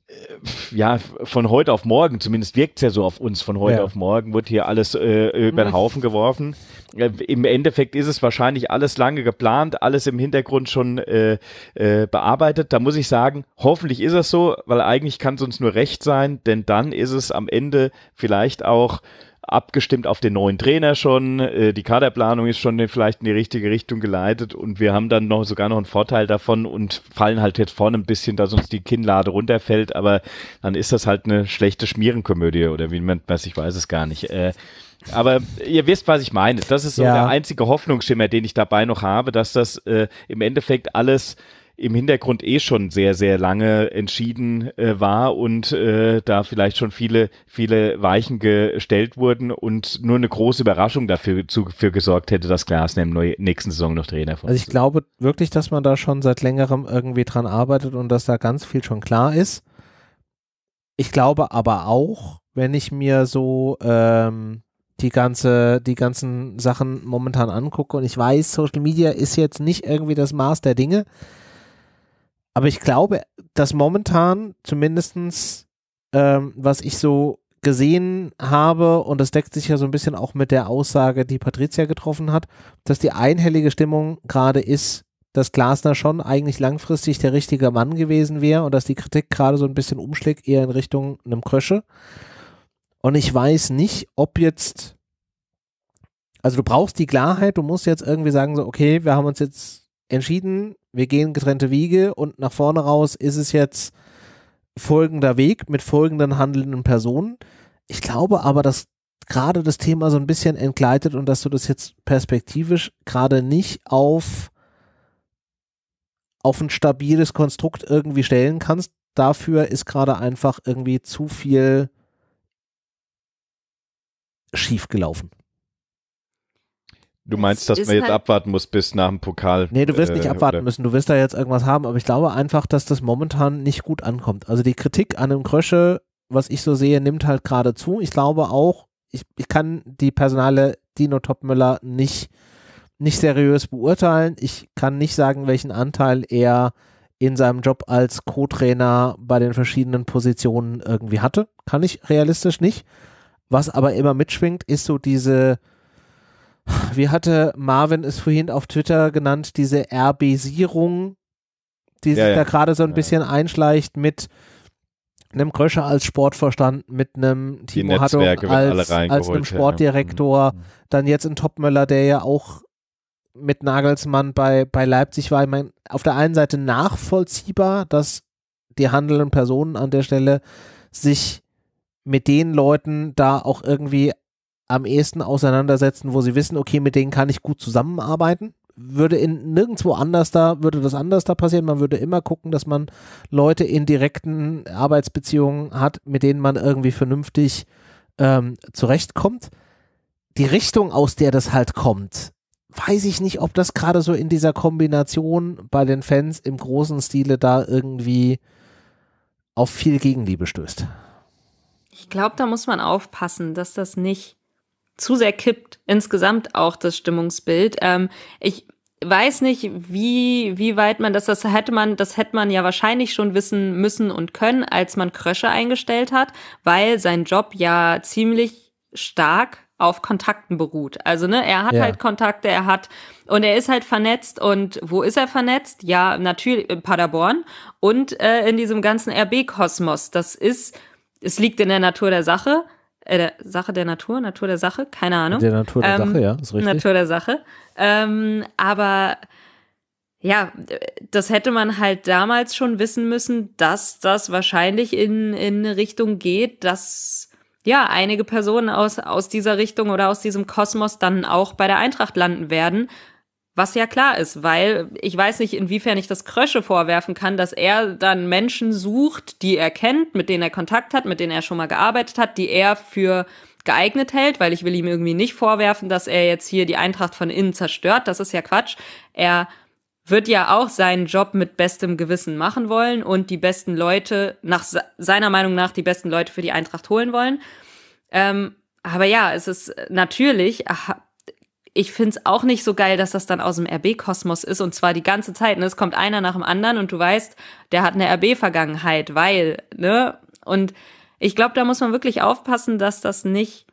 äh, ja, von heute auf morgen, zumindest wirkt es ja so auf uns, von heute ja. auf morgen wird hier alles äh, über den Haufen geworfen. Äh, Im Endeffekt ist es wahrscheinlich alles lange geplant, alles im Hintergrund schon äh, äh bearbeitet. Da muss ich sagen, hoffentlich ist es so, weil eigentlich kann es uns nur recht sein, denn dann ist es am Ende vielleicht auch abgestimmt auf den neuen Trainer schon. Äh, die Kaderplanung ist schon vielleicht in die richtige Richtung geleitet und wir haben dann noch sogar noch einen Vorteil davon und fallen halt jetzt vorne ein bisschen, dass uns die Kinnlade runterfällt, aber dann ist das halt eine schlechte Schmierenkomödie oder wie man weiß, ich weiß es gar nicht. Äh, aber ihr wisst, was ich meine. Das ist so ja. der einzige Hoffnungsschimmer, den ich dabei noch habe, dass das äh, im Endeffekt alles im Hintergrund eh schon sehr, sehr lange entschieden äh, war und äh, da vielleicht schon viele, viele Weichen gestellt wurden und nur eine große Überraschung dafür zu, für gesorgt hätte, dass Glasner im neu, nächsten Saison noch Trainer von Also ich glaube wirklich, dass man da schon seit längerem irgendwie dran arbeitet und dass da ganz viel schon klar ist. Ich glaube aber auch, wenn ich mir so ähm, die ganze, die ganzen Sachen momentan angucke und ich weiß, Social Media ist jetzt nicht irgendwie das Maß der Dinge, aber ich glaube, dass momentan zumindestens ähm, was ich so gesehen habe, und das deckt sich ja so ein bisschen auch mit der Aussage, die Patricia getroffen hat, dass die einhellige Stimmung gerade ist, dass Glasner schon eigentlich langfristig der richtige Mann gewesen wäre und dass die Kritik gerade so ein bisschen umschlägt, eher in Richtung einem Krösche. Und ich weiß nicht, ob jetzt, also du brauchst die Klarheit, du musst jetzt irgendwie sagen, so, okay, wir haben uns jetzt entschieden, wir gehen getrennte Wege und nach vorne raus ist es jetzt folgender Weg mit folgenden handelnden Personen. Ich glaube aber, dass gerade das Thema so ein bisschen entgleitet und dass du das jetzt perspektivisch gerade nicht auf, auf ein stabiles Konstrukt irgendwie stellen kannst. Dafür ist gerade einfach irgendwie zu viel schief gelaufen. Du meinst, dass man jetzt halt abwarten muss bis nach dem Pokal? Nee, du wirst äh, nicht abwarten oder? müssen. Du wirst da jetzt irgendwas haben. Aber ich glaube einfach, dass das momentan nicht gut ankommt. Also die Kritik an dem Krösche, was ich so sehe, nimmt halt gerade zu. Ich glaube auch, ich, ich kann die Personale Dino Topmüller nicht, nicht seriös beurteilen. Ich kann nicht sagen, welchen Anteil er in seinem Job als Co-Trainer bei den verschiedenen Positionen irgendwie hatte. Kann ich realistisch nicht. Was aber immer mitschwingt, ist so diese wie hatte Marvin es vorhin auf Twitter genannt, diese RB-Sierung, die sich ja, ja. da gerade so ein bisschen einschleicht mit einem Kröscher als Sportverstand, mit einem Timo Hattung als, als einem Sportdirektor, ja. Mhm. dann jetzt ein Topmöller, der ja auch mit Nagelsmann bei, bei Leipzig war. Ich meine, auf der einen Seite nachvollziehbar, dass die handelnden Personen an der Stelle sich mit den Leuten da auch irgendwie am ehesten auseinandersetzen, wo sie wissen, okay, mit denen kann ich gut zusammenarbeiten. Würde in nirgendwo anders da, würde das anders da passieren. Man würde immer gucken, dass man Leute in direkten Arbeitsbeziehungen hat, mit denen man irgendwie vernünftig ähm, zurechtkommt. Die Richtung, aus der das halt kommt, weiß ich nicht, ob das gerade so in dieser Kombination bei den Fans im großen Stile da irgendwie auf viel Gegenliebe stößt. Ich glaube, da muss man aufpassen, dass das nicht zu sehr kippt insgesamt auch das Stimmungsbild. Ähm, ich weiß nicht, wie, wie weit man das, das hätte man, das hätte man ja wahrscheinlich schon wissen müssen und können, als man Krösche eingestellt hat, weil sein Job ja ziemlich stark auf Kontakten beruht. Also, ne, er hat ja. halt Kontakte, er hat und er ist halt vernetzt und wo ist er vernetzt? Ja, natürlich in Paderborn und äh, in diesem ganzen RB Kosmos. Das ist es liegt in der Natur der Sache äh, der Sache der Natur, Natur der Sache, keine Ahnung. Der Natur der ähm, Sache, ja, ist richtig. Natur der Sache. Ähm, aber ja, das hätte man halt damals schon wissen müssen, dass das wahrscheinlich in, in eine Richtung geht, dass ja einige Personen aus, aus dieser Richtung oder aus diesem Kosmos dann auch bei der Eintracht landen werden. Was ja klar ist, weil ich weiß nicht, inwiefern ich das Krösche vorwerfen kann, dass er dann Menschen sucht, die er kennt, mit denen er Kontakt hat, mit denen er schon mal gearbeitet hat, die er für geeignet hält, weil ich will ihm irgendwie nicht vorwerfen, dass er jetzt hier die Eintracht von innen zerstört. Das ist ja Quatsch. Er wird ja auch seinen Job mit bestem Gewissen machen wollen und die besten Leute, nach seiner Meinung nach, die besten Leute für die Eintracht holen wollen. Ähm, aber ja, es ist natürlich, ich finde es auch nicht so geil, dass das dann aus dem RB-Kosmos ist und zwar die ganze Zeit. Ne? Es kommt einer nach dem anderen und du weißt, der hat eine RB-Vergangenheit, weil, ne? Und ich glaube, da muss man wirklich aufpassen, dass das nicht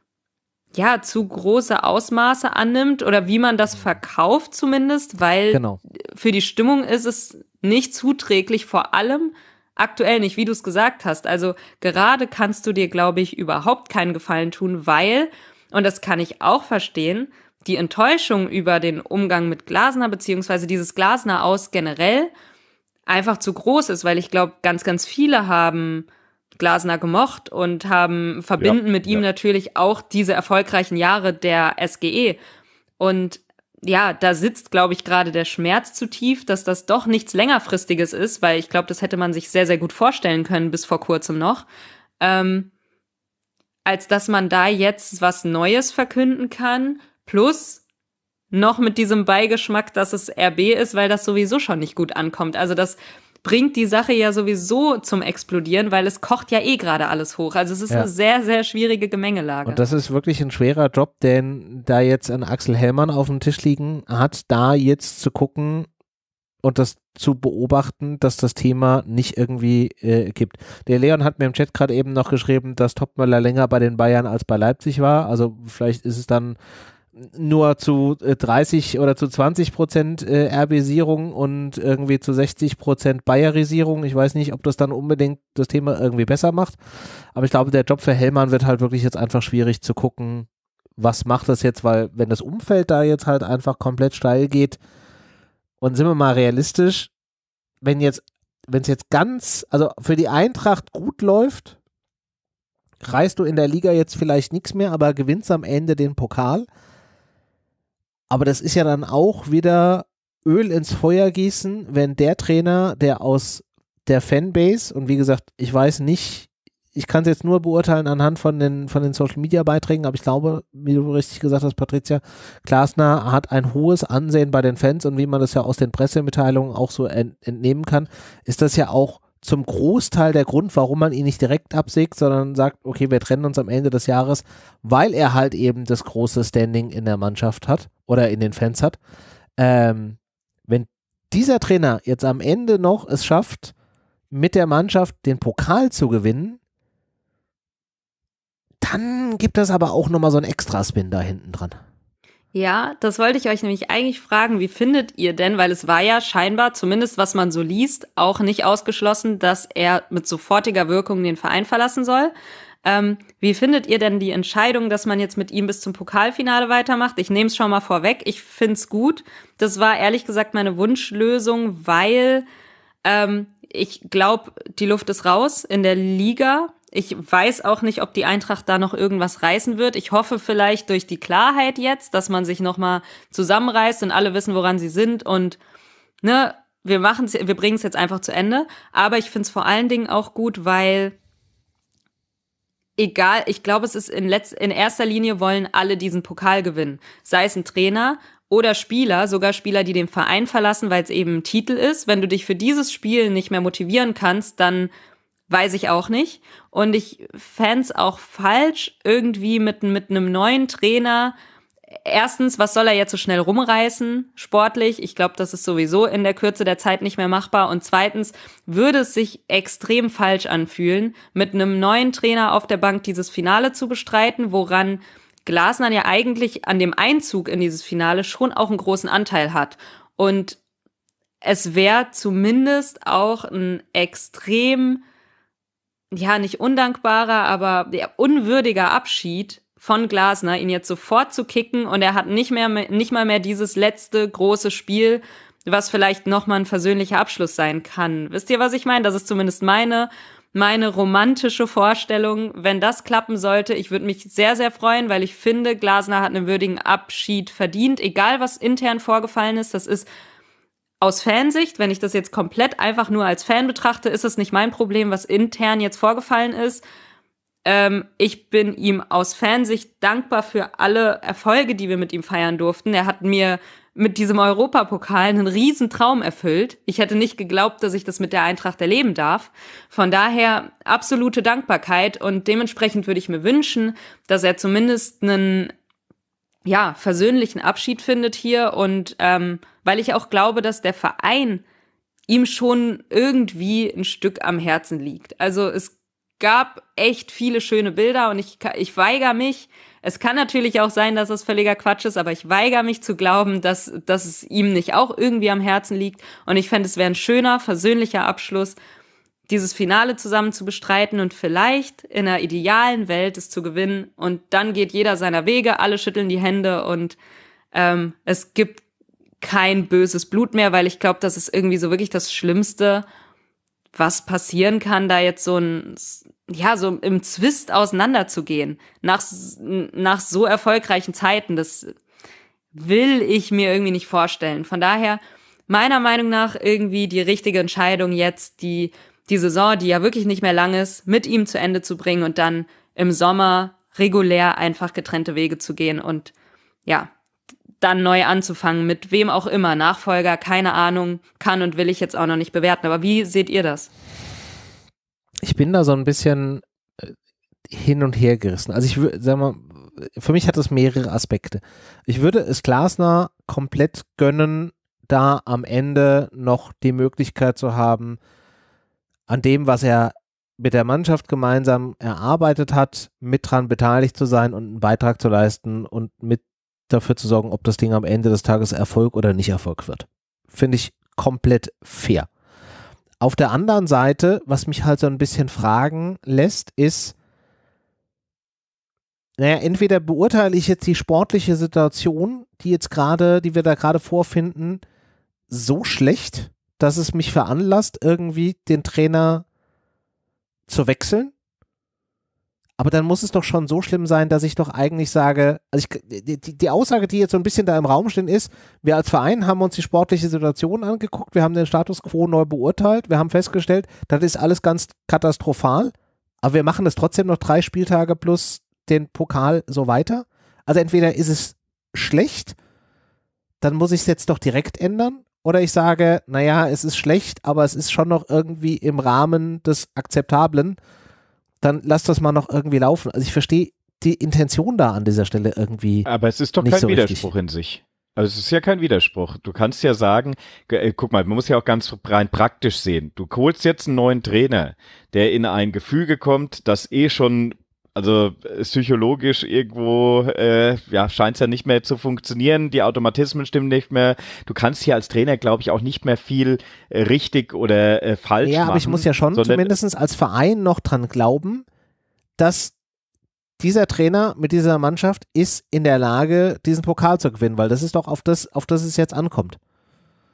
ja zu große Ausmaße annimmt oder wie man das verkauft zumindest, weil genau. für die Stimmung ist es nicht zuträglich, vor allem aktuell nicht, wie du es gesagt hast. Also gerade kannst du dir, glaube ich, überhaupt keinen Gefallen tun, weil, und das kann ich auch verstehen, die Enttäuschung über den Umgang mit Glasner beziehungsweise dieses Glasner aus generell einfach zu groß ist, weil ich glaube, ganz, ganz viele haben Glasner gemocht und haben verbinden ja, mit ihm ja. natürlich auch diese erfolgreichen Jahre der SGE. Und ja, da sitzt, glaube ich, gerade der Schmerz zu tief, dass das doch nichts längerfristiges ist, weil ich glaube, das hätte man sich sehr, sehr gut vorstellen können bis vor kurzem noch. Ähm, als dass man da jetzt was Neues verkünden kann, Plus noch mit diesem Beigeschmack, dass es RB ist, weil das sowieso schon nicht gut ankommt. Also das bringt die Sache ja sowieso zum Explodieren, weil es kocht ja eh gerade alles hoch. Also es ist ja. eine sehr, sehr schwierige Gemengelage. Und das ist wirklich ein schwerer Job, denn da jetzt ein Axel Hellmann auf dem Tisch liegen hat, da jetzt zu gucken und das zu beobachten, dass das Thema nicht irgendwie äh, gibt. Der Leon hat mir im Chat gerade eben noch geschrieben, dass Topmöller länger bei den Bayern als bei Leipzig war. Also vielleicht ist es dann nur zu 30 äh, oder zu 20 Prozent äh, RB-Sierung und irgendwie zu 60 Prozent Bayerisierung. Ich weiß nicht, ob das dann unbedingt das Thema irgendwie besser macht. Aber ich glaube, der Job für Hellmann wird halt wirklich jetzt einfach schwierig zu gucken, was macht das jetzt, weil wenn das Umfeld da jetzt halt einfach komplett steil geht, und sind wir mal realistisch, wenn jetzt, wenn es jetzt ganz, also für die Eintracht gut läuft, reißt du in der Liga jetzt vielleicht nichts mehr, aber gewinnst am Ende den Pokal aber das ist ja dann auch wieder Öl ins Feuer gießen, wenn der Trainer, der aus der Fanbase, und wie gesagt, ich weiß nicht, ich kann es jetzt nur beurteilen anhand von den, von den Social Media Beiträgen, aber ich glaube, wie du richtig gesagt hast, Patricia Klasner hat ein hohes Ansehen bei den Fans und wie man das ja aus den Pressemitteilungen auch so entnehmen kann, ist das ja auch zum Großteil der Grund, warum man ihn nicht direkt absägt, sondern sagt, okay, wir trennen uns am Ende des Jahres, weil er halt eben das große Standing in der Mannschaft hat oder in den Fans hat. Ähm, wenn dieser Trainer jetzt am Ende noch es schafft, mit der Mannschaft den Pokal zu gewinnen, dann gibt es aber auch nochmal so einen Extraspin da hinten dran. Ja, das wollte ich euch nämlich eigentlich fragen. Wie findet ihr denn, weil es war ja scheinbar, zumindest was man so liest, auch nicht ausgeschlossen, dass er mit sofortiger Wirkung den Verein verlassen soll. Ähm, wie findet ihr denn die Entscheidung, dass man jetzt mit ihm bis zum Pokalfinale weitermacht? Ich nehme es schon mal vorweg. Ich finde es gut. Das war ehrlich gesagt meine Wunschlösung, weil ähm, ich glaube, die Luft ist raus in der Liga. Ich weiß auch nicht, ob die Eintracht da noch irgendwas reißen wird. Ich hoffe vielleicht durch die Klarheit jetzt, dass man sich nochmal zusammenreißt und alle wissen, woran sie sind und ne, wir machen wir bringen es jetzt einfach zu Ende. Aber ich finde es vor allen Dingen auch gut, weil egal, ich glaube, es ist in, letz in erster Linie wollen alle diesen Pokal gewinnen. Sei es ein Trainer oder Spieler, sogar Spieler, die den Verein verlassen, weil es eben ein Titel ist. Wenn du dich für dieses Spiel nicht mehr motivieren kannst, dann weiß ich auch nicht. Und ich fände auch falsch, irgendwie mit, mit einem neuen Trainer erstens, was soll er jetzt so schnell rumreißen sportlich? Ich glaube, das ist sowieso in der Kürze der Zeit nicht mehr machbar. Und zweitens, würde es sich extrem falsch anfühlen, mit einem neuen Trainer auf der Bank dieses Finale zu bestreiten, woran Glasner ja eigentlich an dem Einzug in dieses Finale schon auch einen großen Anteil hat. Und es wäre zumindest auch ein extrem, ja, nicht undankbarer, aber unwürdiger Abschied, von Glasner, ihn jetzt sofort zu kicken und er hat nicht mehr, nicht mal mehr dieses letzte große Spiel, was vielleicht nochmal ein versöhnlicher Abschluss sein kann. Wisst ihr, was ich meine? Das ist zumindest meine, meine romantische Vorstellung. Wenn das klappen sollte, ich würde mich sehr, sehr freuen, weil ich finde, Glasner hat einen würdigen Abschied verdient, egal was intern vorgefallen ist. Das ist aus Fansicht, wenn ich das jetzt komplett einfach nur als Fan betrachte, ist es nicht mein Problem, was intern jetzt vorgefallen ist. Ähm, ich bin ihm aus Fansicht dankbar für alle Erfolge, die wir mit ihm feiern durften. Er hat mir mit diesem Europapokal einen riesen Traum erfüllt. Ich hätte nicht geglaubt, dass ich das mit der Eintracht erleben darf. Von daher absolute Dankbarkeit und dementsprechend würde ich mir wünschen, dass er zumindest einen ja versöhnlichen Abschied findet hier und ähm, weil ich auch glaube, dass der Verein ihm schon irgendwie ein Stück am Herzen liegt. Also es gab echt viele schöne Bilder und ich, ich weigere mich, es kann natürlich auch sein, dass das völliger Quatsch ist, aber ich weigere mich zu glauben, dass, dass es ihm nicht auch irgendwie am Herzen liegt. Und ich fände, es wäre ein schöner, versöhnlicher Abschluss, dieses Finale zusammen zu bestreiten und vielleicht in einer idealen Welt es zu gewinnen. Und dann geht jeder seiner Wege, alle schütteln die Hände und ähm, es gibt kein böses Blut mehr, weil ich glaube, das ist irgendwie so wirklich das Schlimmste, was passieren kann, da jetzt so ein ja, so im Zwist auseinanderzugehen nach, nach so erfolgreichen Zeiten, das will ich mir irgendwie nicht vorstellen. Von daher, meiner Meinung nach, irgendwie die richtige Entscheidung jetzt, die, die Saison, die ja wirklich nicht mehr lang ist, mit ihm zu Ende zu bringen und dann im Sommer regulär einfach getrennte Wege zu gehen und ja, dann neu anzufangen, mit wem auch immer, Nachfolger, keine Ahnung, kann und will ich jetzt auch noch nicht bewerten. Aber wie seht ihr das? ich bin da so ein bisschen äh, hin und her gerissen. Also ich würde, sag mal, für mich hat das mehrere Aspekte. Ich würde es Glasner komplett gönnen, da am Ende noch die Möglichkeit zu haben, an dem, was er mit der Mannschaft gemeinsam erarbeitet hat, mit dran beteiligt zu sein und einen Beitrag zu leisten und mit dafür zu sorgen, ob das Ding am Ende des Tages Erfolg oder nicht Erfolg wird. Finde ich komplett fair. Auf der anderen Seite, was mich halt so ein bisschen fragen lässt, ist, naja, entweder beurteile ich jetzt die sportliche Situation, die jetzt gerade, die wir da gerade vorfinden, so schlecht, dass es mich veranlasst, irgendwie den Trainer zu wechseln. Aber dann muss es doch schon so schlimm sein, dass ich doch eigentlich sage, also ich, die, die, Aussage, die jetzt so ein bisschen da im Raum steht, ist, wir als Verein haben uns die sportliche Situation angeguckt, wir haben den Status quo neu beurteilt, wir haben festgestellt, das ist alles ganz katastrophal, aber wir machen es trotzdem noch drei Spieltage plus den Pokal so weiter. Also entweder ist es schlecht, dann muss ich es jetzt doch direkt ändern, oder ich sage, naja, es ist schlecht, aber es ist schon noch irgendwie im Rahmen des Akzeptablen dann lass das mal noch irgendwie laufen. Also ich verstehe die Intention da an dieser Stelle irgendwie. Aber es ist doch kein so Widerspruch richtig. in sich. Also es ist ja kein Widerspruch. Du kannst ja sagen, äh, guck mal, man muss ja auch ganz rein praktisch sehen. Du holst jetzt einen neuen Trainer, der in ein Gefüge kommt, das eh schon also äh, psychologisch irgendwo äh, ja, scheint es ja nicht mehr zu funktionieren. Die Automatismen stimmen nicht mehr. Du kannst hier als Trainer, glaube ich, auch nicht mehr viel äh, richtig oder äh, falsch machen. Ja, aber ich muss ja schon zumindest als Verein noch dran glauben, dass dieser Trainer mit dieser Mannschaft ist in der Lage, diesen Pokal zu gewinnen, weil das ist doch auf das, auf das es jetzt ankommt.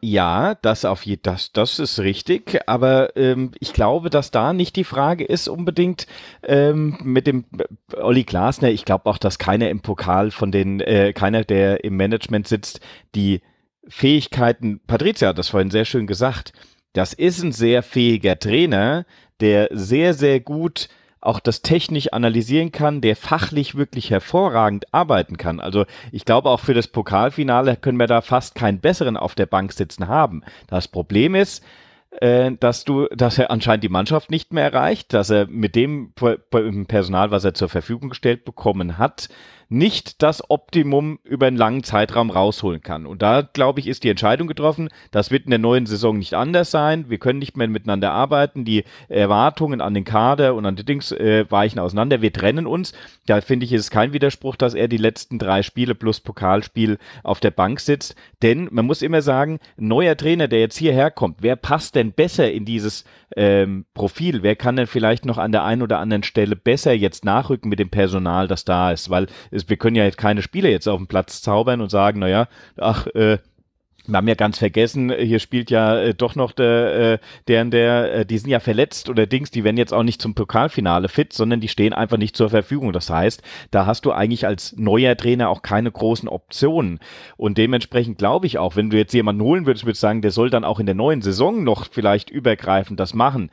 Ja, das auf je, das, das ist richtig, aber ähm, ich glaube, dass da nicht die Frage ist unbedingt ähm, mit dem äh, Olli Glasner. Ich glaube auch, dass keiner im Pokal von den, äh, keiner, der im Management sitzt, die Fähigkeiten, Patricia hat das vorhin sehr schön gesagt, das ist ein sehr fähiger Trainer, der sehr, sehr gut auch das technisch analysieren kann, der fachlich wirklich hervorragend arbeiten kann. Also ich glaube, auch für das Pokalfinale können wir da fast keinen besseren auf der Bank sitzen haben. Das Problem ist, äh, dass du, dass er anscheinend die Mannschaft nicht mehr erreicht, dass er mit dem Personal, was er zur Verfügung gestellt bekommen hat, nicht das Optimum über einen langen Zeitraum rausholen kann. Und da, glaube ich, ist die Entscheidung getroffen. Das wird in der neuen Saison nicht anders sein. Wir können nicht mehr miteinander arbeiten. Die Erwartungen an den Kader und an die Dings äh, weichen auseinander. Wir trennen uns. Da finde ich, ist es kein Widerspruch, dass er die letzten drei Spiele plus Pokalspiel auf der Bank sitzt. Denn man muss immer sagen, ein neuer Trainer, der jetzt hierher kommt, wer passt denn besser in dieses ähm, Profil? Wer kann denn vielleicht noch an der einen oder anderen Stelle besser jetzt nachrücken mit dem Personal, das da ist? Weil wir können ja jetzt keine Spieler jetzt auf dem Platz zaubern und sagen, naja, ach, äh, wir haben ja ganz vergessen, hier spielt ja äh, doch noch der, äh, der, der, äh, die sind ja verletzt oder Dings, die werden jetzt auch nicht zum Pokalfinale fit, sondern die stehen einfach nicht zur Verfügung. Das heißt, da hast du eigentlich als neuer Trainer auch keine großen Optionen. Und dementsprechend glaube ich auch, wenn du jetzt jemanden holen würdest, würde ich sagen, der soll dann auch in der neuen Saison noch vielleicht übergreifend das machen.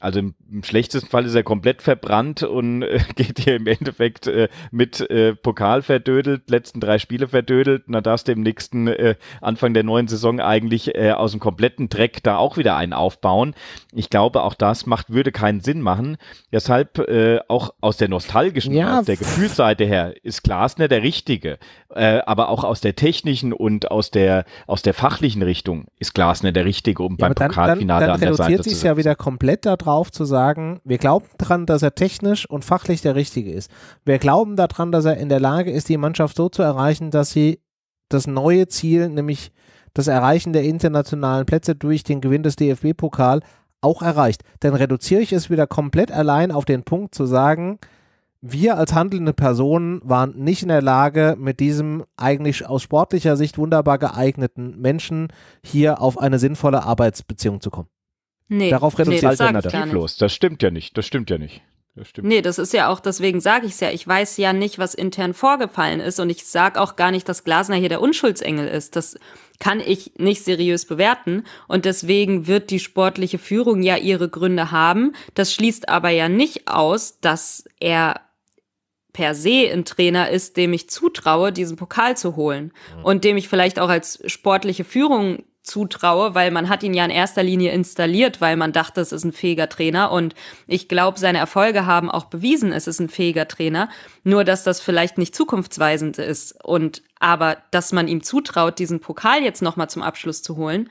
Also im, im, schlechtesten Fall ist er komplett verbrannt und äh, geht hier im Endeffekt äh, mit äh, Pokal verdödelt, letzten drei Spiele verdödelt. Na, darfst du im nächsten äh, Anfang der neuen Saison eigentlich äh, aus dem kompletten Dreck da auch wieder einen aufbauen. Ich glaube, auch das macht, würde keinen Sinn machen. Deshalb äh, auch aus der nostalgischen, ja. aus der Gefühlsseite her ist Glasner der Richtige. aber auch aus der technischen und aus der, aus der fachlichen Richtung ist Glasner der Richtige, um ja, beim dann, Pokalfinale dann, dann an der Seite zu sein. reduziert sich ja wieder komplett daran drauf zu sagen, wir glauben daran, dass er technisch und fachlich der Richtige ist. Wir glauben daran, dass er in der Lage ist, die Mannschaft so zu erreichen, dass sie das neue Ziel, nämlich das Erreichen der internationalen Plätze durch den Gewinn des DFB-Pokal, auch erreicht. Dann reduziere ich es wieder komplett allein auf den Punkt zu sagen, wir als handelnde Personen waren nicht in der Lage, mit diesem eigentlich aus sportlicher Sicht wunderbar geeigneten Menschen hier auf eine sinnvolle Arbeitsbeziehung zu kommen. Nee, Darauf reduziert nee, das alternativlos. Das stimmt ja nicht. Das stimmt ja nicht. Das stimmt. Nee, das ist ja auch, deswegen sage ich es ja. Ich weiß ja nicht, was intern vorgefallen ist und ich sage auch gar nicht, dass Glasner hier der Unschuldsengel ist. Das kann ich nicht seriös bewerten und deswegen wird die sportliche Führung ja ihre Gründe haben. Das schließt aber ja nicht aus, dass er per se ein Trainer ist, dem ich zutraue, diesen Pokal zu holen mhm. und dem ich vielleicht auch als sportliche Führung zutraue, weil man hat ihn ja in erster Linie installiert, weil man dachte, es ist ein fähiger Trainer und ich glaube, seine Erfolge haben auch bewiesen, es ist ein fähiger Trainer, nur dass das vielleicht nicht zukunftsweisend ist und aber dass man ihm zutraut, diesen Pokal jetzt nochmal zum Abschluss zu holen,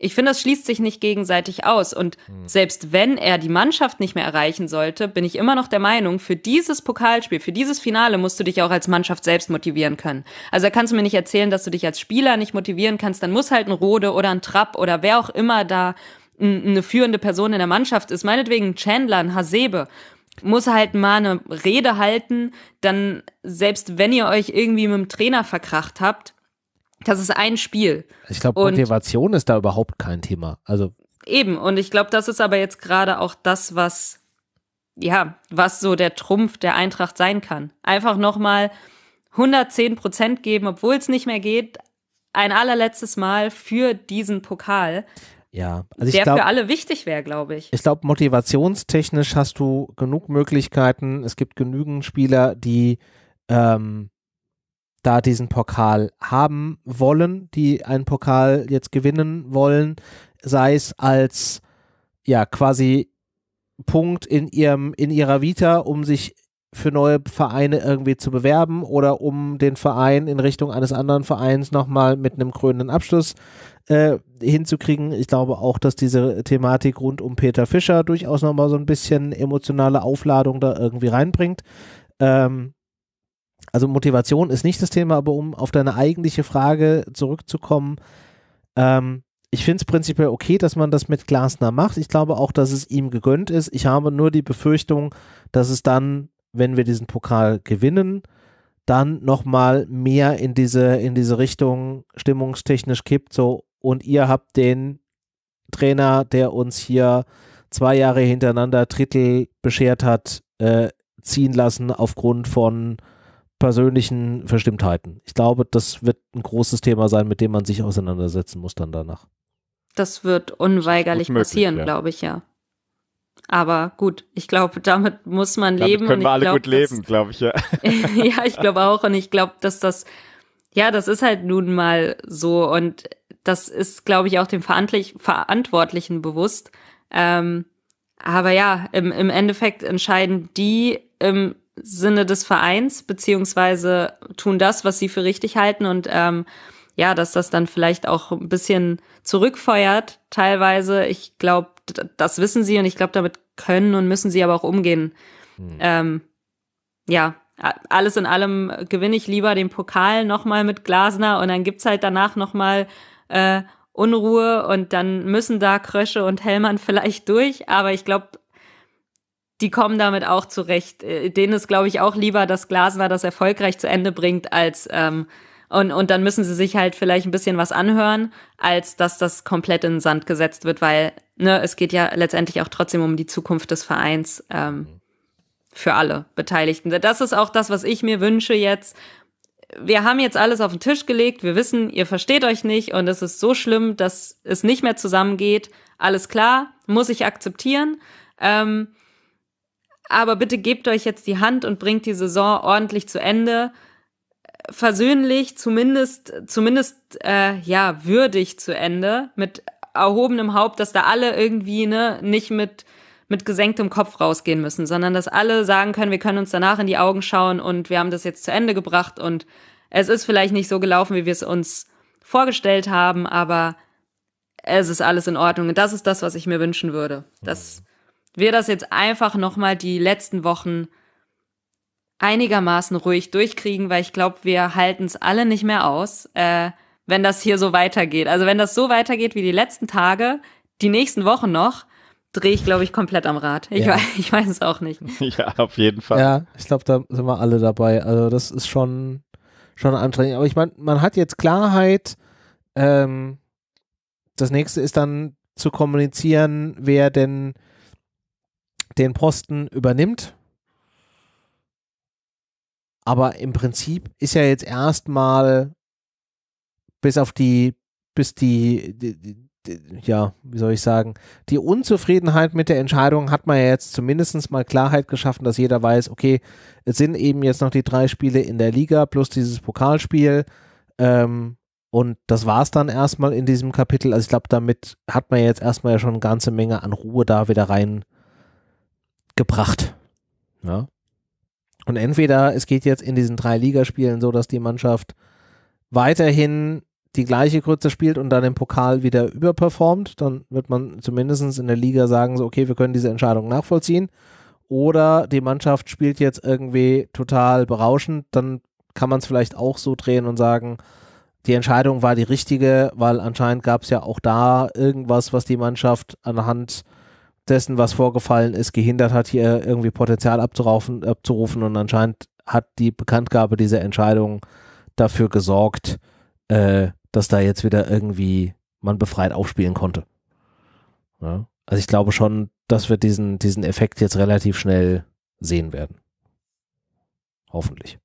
ich finde, das schließt sich nicht gegenseitig aus. Und mhm. selbst wenn er die Mannschaft nicht mehr erreichen sollte, bin ich immer noch der Meinung, für dieses Pokalspiel, für dieses Finale musst du dich auch als Mannschaft selbst motivieren können. Also da kannst du mir nicht erzählen, dass du dich als Spieler nicht motivieren kannst. Dann muss halt ein Rode oder ein Trapp oder wer auch immer da eine führende Person in der Mannschaft ist, meinetwegen Chandler, ein Hasebe, muss halt mal eine Rede halten, dann selbst wenn ihr euch irgendwie mit dem Trainer verkracht habt, das ist ein Spiel. Also ich glaube, Motivation ist da überhaupt kein Thema. Also eben. Und ich glaube, das ist aber jetzt gerade auch das, was ja, was so der Trumpf der Eintracht sein kann. Einfach nochmal 110 Prozent geben, obwohl es nicht mehr geht. Ein allerletztes Mal für diesen Pokal. Ja, also der glaub, für alle wichtig wäre, glaube ich. Ich glaube, motivationstechnisch hast du genug Möglichkeiten. Es gibt genügend Spieler, die ähm, da diesen Pokal haben wollen, die einen Pokal jetzt gewinnen wollen, sei es als ja quasi Punkt in ihrem in ihrer Vita, um sich für neue Vereine irgendwie zu bewerben oder um den Verein in Richtung eines anderen Vereins nochmal mit einem krönenden Abschluss äh, hinzukriegen. Ich glaube auch, dass diese Thematik rund um Peter Fischer durchaus nochmal so ein bisschen emotionale Aufladung da irgendwie reinbringt. Ähm, also Motivation ist nicht das Thema, aber um auf deine eigentliche Frage zurückzukommen, ähm, ich finde es prinzipiell okay, dass man das mit Glasner macht. Ich glaube auch, dass es ihm gegönnt ist. Ich habe nur die Befürchtung, dass es dann, wenn wir diesen Pokal gewinnen, dann nochmal mehr in diese, in diese Richtung stimmungstechnisch kippt. So, und ihr habt den Trainer, der uns hier zwei Jahre hintereinander Drittel beschert hat, äh, ziehen lassen aufgrund von persönlichen Verstimmtheiten. Ich glaube, das wird ein großes Thema sein, mit dem man sich auseinandersetzen muss dann danach. Das wird unweigerlich das möglich, passieren, ja. glaube ich, ja. Aber gut, ich glaube, damit muss man damit leben. Können wir alle glaub, gut leben, glaube ich, ja. ja, ich glaube auch. Und ich glaube, dass das, ja, das ist halt nun mal so. Und das ist, glaube ich, auch dem Verantwortlichen bewusst. Ähm, aber ja, im, im Endeffekt entscheiden die im Sinne des Vereins, beziehungsweise tun das, was sie für richtig halten und ähm, ja, dass das dann vielleicht auch ein bisschen zurückfeuert teilweise. Ich glaube, das wissen sie und ich glaube, damit können und müssen sie aber auch umgehen. Mhm. Ähm, ja, alles in allem gewinne ich lieber den Pokal nochmal mit Glasner und dann gibt's halt danach nochmal äh, Unruhe und dann müssen da Krösche und Hellmann vielleicht durch. Aber ich glaube, die kommen damit auch zurecht. Äh, denen ist, glaube ich, auch lieber, dass Glasner das erfolgreich zu Ende bringt, als ähm, und, und dann müssen sie sich halt vielleicht ein bisschen was anhören, als dass das komplett in den Sand gesetzt wird, weil ne, es geht ja letztendlich auch trotzdem um die Zukunft des Vereins ähm, für alle Beteiligten. Das ist auch das, was ich mir wünsche jetzt. Wir haben jetzt alles auf den Tisch gelegt. Wir wissen, ihr versteht euch nicht und es ist so schlimm, dass es nicht mehr zusammengeht. Alles klar, muss ich akzeptieren. Ähm, aber bitte gebt euch jetzt die Hand und bringt die Saison ordentlich zu Ende. Versöhnlich, zumindest, zumindest äh, ja, würdig zu Ende, mit erhobenem Haupt, dass da alle irgendwie ne, nicht mit, mit gesenktem Kopf rausgehen müssen, sondern dass alle sagen können, wir können uns danach in die Augen schauen und wir haben das jetzt zu Ende gebracht und es ist vielleicht nicht so gelaufen, wie wir es uns vorgestellt haben, aber es ist alles in Ordnung. Und das ist das, was ich mir wünschen würde. Dass mhm wir das jetzt einfach nochmal die letzten Wochen einigermaßen ruhig durchkriegen, weil ich glaube, wir halten es alle nicht mehr aus, äh, wenn das hier so weitergeht. Also wenn das so weitergeht wie die letzten Tage, die nächsten Wochen noch, drehe ich, glaube ich, komplett am Rad. Ich, ja. weiß, ich weiß es auch nicht. Ja, auf jeden Fall. Ja, ich glaube, da sind wir alle dabei. Also das ist schon, schon anstrengend. Aber ich meine, man hat jetzt Klarheit. Ähm, das nächste ist dann zu kommunizieren, wer denn den Posten übernimmt. Aber im Prinzip ist ja jetzt erstmal bis auf die, bis die, die, die, die, ja, wie soll ich sagen, die Unzufriedenheit mit der Entscheidung hat man ja jetzt zumindest mal Klarheit geschaffen, dass jeder weiß, okay, es sind eben jetzt noch die drei Spiele in der Liga plus dieses Pokalspiel. Ähm, und das war es dann erstmal in diesem Kapitel. Also ich glaube, damit hat man jetzt erstmal ja schon eine ganze Menge an Ruhe da wieder rein gebracht. Ja. Und entweder es geht jetzt in diesen drei Ligaspielen so, dass die Mannschaft weiterhin die gleiche Grütze spielt und dann im Pokal wieder überperformt, dann wird man zumindest in der Liga sagen, so, okay, wir können diese Entscheidung nachvollziehen. Oder die Mannschaft spielt jetzt irgendwie total berauschend, dann kann man es vielleicht auch so drehen und sagen, die Entscheidung war die richtige, weil anscheinend gab es ja auch da irgendwas, was die Mannschaft anhand äh, dessen, was vorgefallen ist, gehindert hat, hier irgendwie Potenzial abzurufen, abzurufen. Und anscheinend hat die Bekanntgabe dieser Entscheidung dafür gesorgt, äh, dass da jetzt wieder irgendwie man befreit aufspielen konnte. Ja. Also ich glaube schon, dass wir diesen, diesen Effekt jetzt relativ schnell sehen werden. Hoffentlich.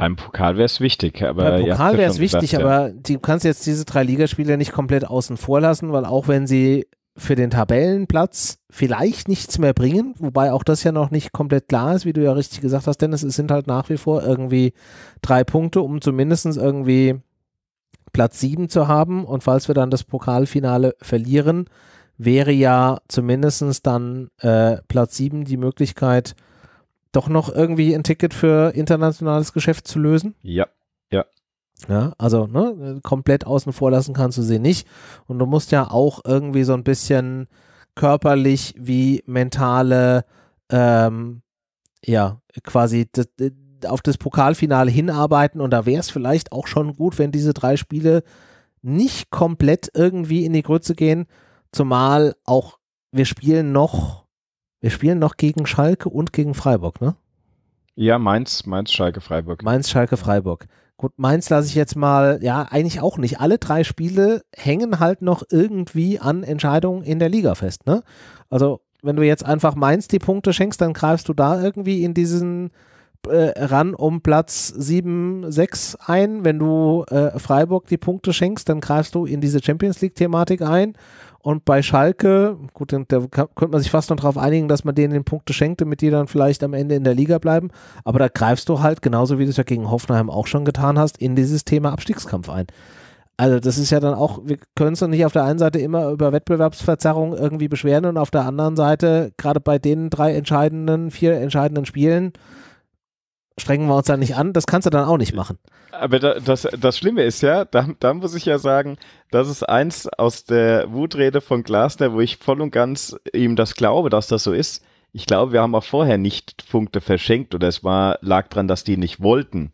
Beim Pokal wäre es wichtig, aber. Beim Pokal wäre es wichtig, gesagt, aber du kannst jetzt diese drei Ligaspiele nicht komplett außen vor lassen, weil auch wenn sie für den Tabellenplatz vielleicht nichts mehr bringen, wobei auch das ja noch nicht komplett klar ist, wie du ja richtig gesagt hast, Dennis, es sind halt nach wie vor irgendwie drei Punkte, um zumindest irgendwie Platz sieben zu haben. Und falls wir dann das Pokalfinale verlieren, wäre ja zumindest dann äh, Platz sieben die Möglichkeit, doch noch irgendwie ein Ticket für internationales Geschäft zu lösen? Ja, ja. Ja, also ne, komplett außen vor lassen kannst du sie nicht. Und du musst ja auch irgendwie so ein bisschen körperlich wie mentale, ähm, ja, quasi auf das Pokalfinale hinarbeiten. Und da wäre es vielleicht auch schon gut, wenn diese drei Spiele nicht komplett irgendwie in die Grütze gehen. Zumal auch wir spielen noch wir spielen noch gegen Schalke und gegen Freiburg, ne? Ja, Mainz, Mainz, Schalke, Freiburg. Mainz, Schalke, Freiburg. Gut, Mainz lasse ich jetzt mal, ja, eigentlich auch nicht. Alle drei Spiele hängen halt noch irgendwie an Entscheidungen in der Liga fest, ne? Also, wenn du jetzt einfach Mainz die Punkte schenkst, dann greifst du da irgendwie in diesen äh, ran um Platz 7, 6 ein. Wenn du äh, Freiburg die Punkte schenkst, dann greifst du in diese Champions League-Thematik ein. Und bei Schalke, gut, da könnte man sich fast noch darauf einigen, dass man denen den Punkte schenkte, mit die dann vielleicht am Ende in der Liga bleiben. Aber da greifst du halt, genauso wie du es ja gegen Hoffenheim auch schon getan hast, in dieses Thema Abstiegskampf ein. Also das ist ja dann auch, wir können es doch nicht auf der einen Seite immer über Wettbewerbsverzerrung irgendwie beschweren und auf der anderen Seite, gerade bei den drei entscheidenden, vier entscheidenden Spielen, strengen wir uns da nicht an, das kannst du dann auch nicht machen. Aber da, das, das Schlimme ist ja, da, da muss ich ja sagen, das ist eins aus der Wutrede von Glasner, wo ich voll und ganz ihm das glaube, dass das so ist. Ich glaube, wir haben auch vorher nicht Punkte verschenkt oder es war, lag dran, dass die nicht wollten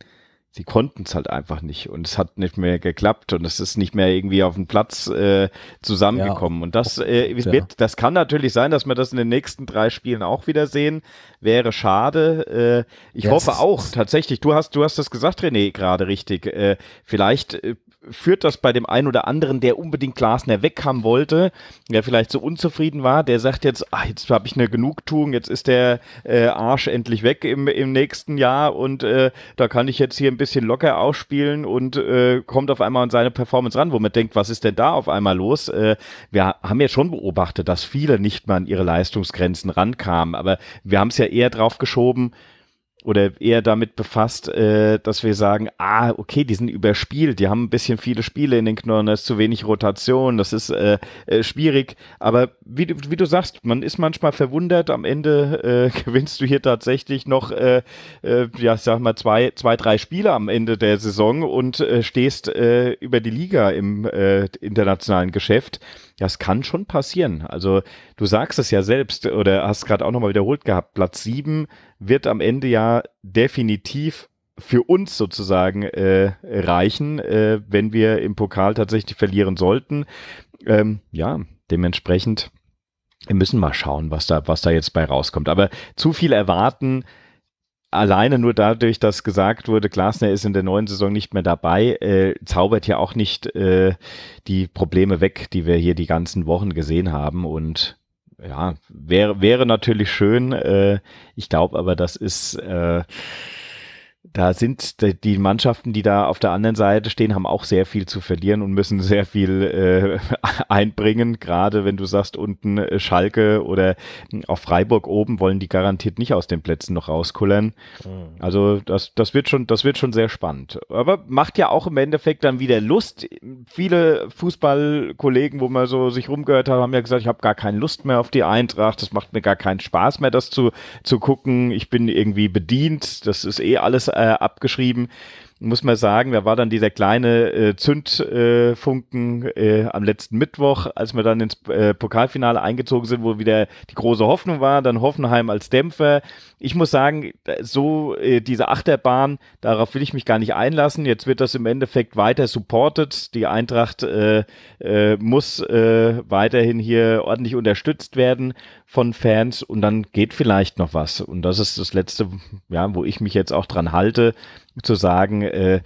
sie konnten es halt einfach nicht und es hat nicht mehr geklappt und es ist nicht mehr irgendwie auf dem Platz äh, zusammengekommen. Ja. Und das äh, wird, ja. das kann natürlich sein, dass wir das in den nächsten drei Spielen auch wieder sehen. Wäre schade. Äh, ich ja, hoffe auch tatsächlich. Du hast, du hast das gesagt, René, gerade richtig. Äh, vielleicht äh, führt das bei dem einen oder anderen, der unbedingt Glasner weg wollte, der vielleicht so unzufrieden war, der sagt jetzt, ach, jetzt habe ich eine Genugtuung, jetzt ist der äh, Arsch endlich weg im, im nächsten Jahr und äh, da kann ich jetzt hier ein bisschen locker ausspielen und äh, kommt auf einmal an seine Performance ran, wo man denkt, was ist denn da auf einmal los? Äh, wir haben ja schon beobachtet, dass viele nicht mal an ihre Leistungsgrenzen rankamen, aber wir haben es ja eher drauf geschoben, oder eher damit befasst, äh, dass wir sagen, ah, okay, die sind überspielt, die haben ein bisschen viele Spiele in den Knochen, da ist zu wenig Rotation, das ist äh, äh, schwierig. Aber wie, wie du sagst, man ist manchmal verwundert, am Ende äh, gewinnst du hier tatsächlich noch, äh, äh, ja, ich sag mal, zwei, zwei, drei Spiele am Ende der Saison und äh, stehst äh, über die Liga im äh, internationalen Geschäft. Ja, es kann schon passieren. Also du sagst es ja selbst oder hast gerade auch nochmal wiederholt gehabt, Platz 7 wird am Ende ja definitiv für uns sozusagen äh, reichen, äh, wenn wir im Pokal tatsächlich verlieren sollten. Ähm, ja, dementsprechend, wir müssen mal schauen, was da, was da jetzt bei rauskommt. Aber zu viel erwarten, alleine nur dadurch, dass gesagt wurde, Glasner ist in der neuen Saison nicht mehr dabei, äh, zaubert ja auch nicht äh, die Probleme weg, die wir hier die ganzen Wochen gesehen haben. Und ja, wäre wäre natürlich schön. Äh, ich glaube aber, das ist äh, da sind die Mannschaften, die da auf der anderen Seite stehen, haben auch sehr viel zu verlieren und müssen sehr viel äh, einbringen. Gerade wenn du sagst, unten äh, Schalke oder hm, auch Freiburg oben wollen die garantiert nicht aus den Plätzen noch rauskullern. Mhm. Also das, das wird schon, das wird schon sehr spannend. Aber macht ja auch im Endeffekt dann wieder Lust. Viele Fußballkollegen, wo man so sich rumgehört hat, haben ja gesagt, ich habe gar keine Lust mehr auf die Eintracht. Das macht mir gar keinen Spaß mehr, das zu, zu gucken. Ich bin irgendwie bedient. Das ist eh alles äh, abgeschrieben, muss man sagen, da war dann dieser kleine äh, Zündfunken äh, äh, am letzten Mittwoch, als wir dann ins äh, Pokalfinale eingezogen sind, wo wieder die große Hoffnung war, dann Hoffenheim als Dämpfer. Ich muss sagen, äh, so äh, diese Achterbahn, darauf will ich mich gar nicht einlassen. Jetzt wird das im Endeffekt weiter supported. Die Eintracht äh, äh, muss äh, weiterhin hier ordentlich unterstützt werden von Fans und dann geht vielleicht noch was. Und das ist das Letzte, ja, wo ich mich jetzt auch dran halte, zu sagen, äh,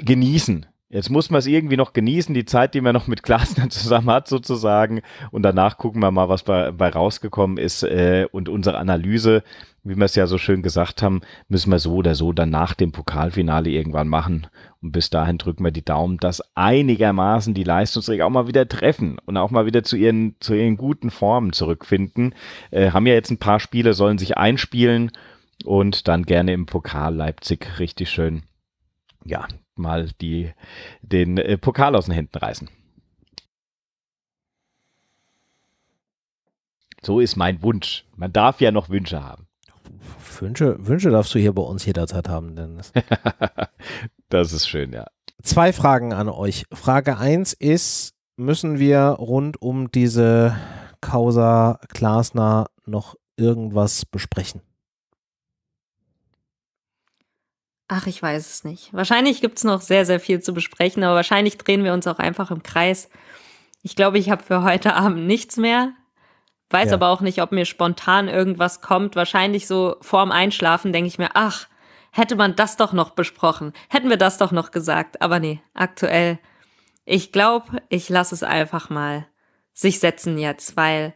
genießen. Jetzt muss man es irgendwie noch genießen, die Zeit, die man noch mit Glasner zusammen hat, sozusagen. Und danach gucken wir mal, was bei, bei rausgekommen ist. Äh, und unsere Analyse, wie wir es ja so schön gesagt haben, müssen wir so oder so dann nach dem Pokalfinale irgendwann machen. Und bis dahin drücken wir die Daumen, dass einigermaßen die Leistungsträger auch mal wieder treffen und auch mal wieder zu ihren, zu ihren guten Formen zurückfinden. Äh, haben ja jetzt ein paar Spiele, sollen sich einspielen und dann gerne im Pokal Leipzig richtig schön, ja, mal die, den äh, Pokal aus den Händen reißen. So ist mein Wunsch. Man darf ja noch Wünsche haben. Wünsche, Wünsche darfst du hier bei uns jederzeit haben, Dennis. das ist schön, ja. Zwei Fragen an euch. Frage 1 ist, müssen wir rund um diese Causa Klasner noch irgendwas besprechen? Ach, ich weiß es nicht. Wahrscheinlich gibt's noch sehr, sehr viel zu besprechen, aber wahrscheinlich drehen wir uns auch einfach im Kreis. Ich glaube, ich habe für heute Abend nichts mehr. Weiß ja. aber auch nicht, ob mir spontan irgendwas kommt. Wahrscheinlich so vorm Einschlafen denke ich mir, ach, hätte man das doch noch besprochen. Hätten wir das doch noch gesagt. Aber nee, aktuell. Ich glaube, ich lasse es einfach mal sich setzen jetzt, weil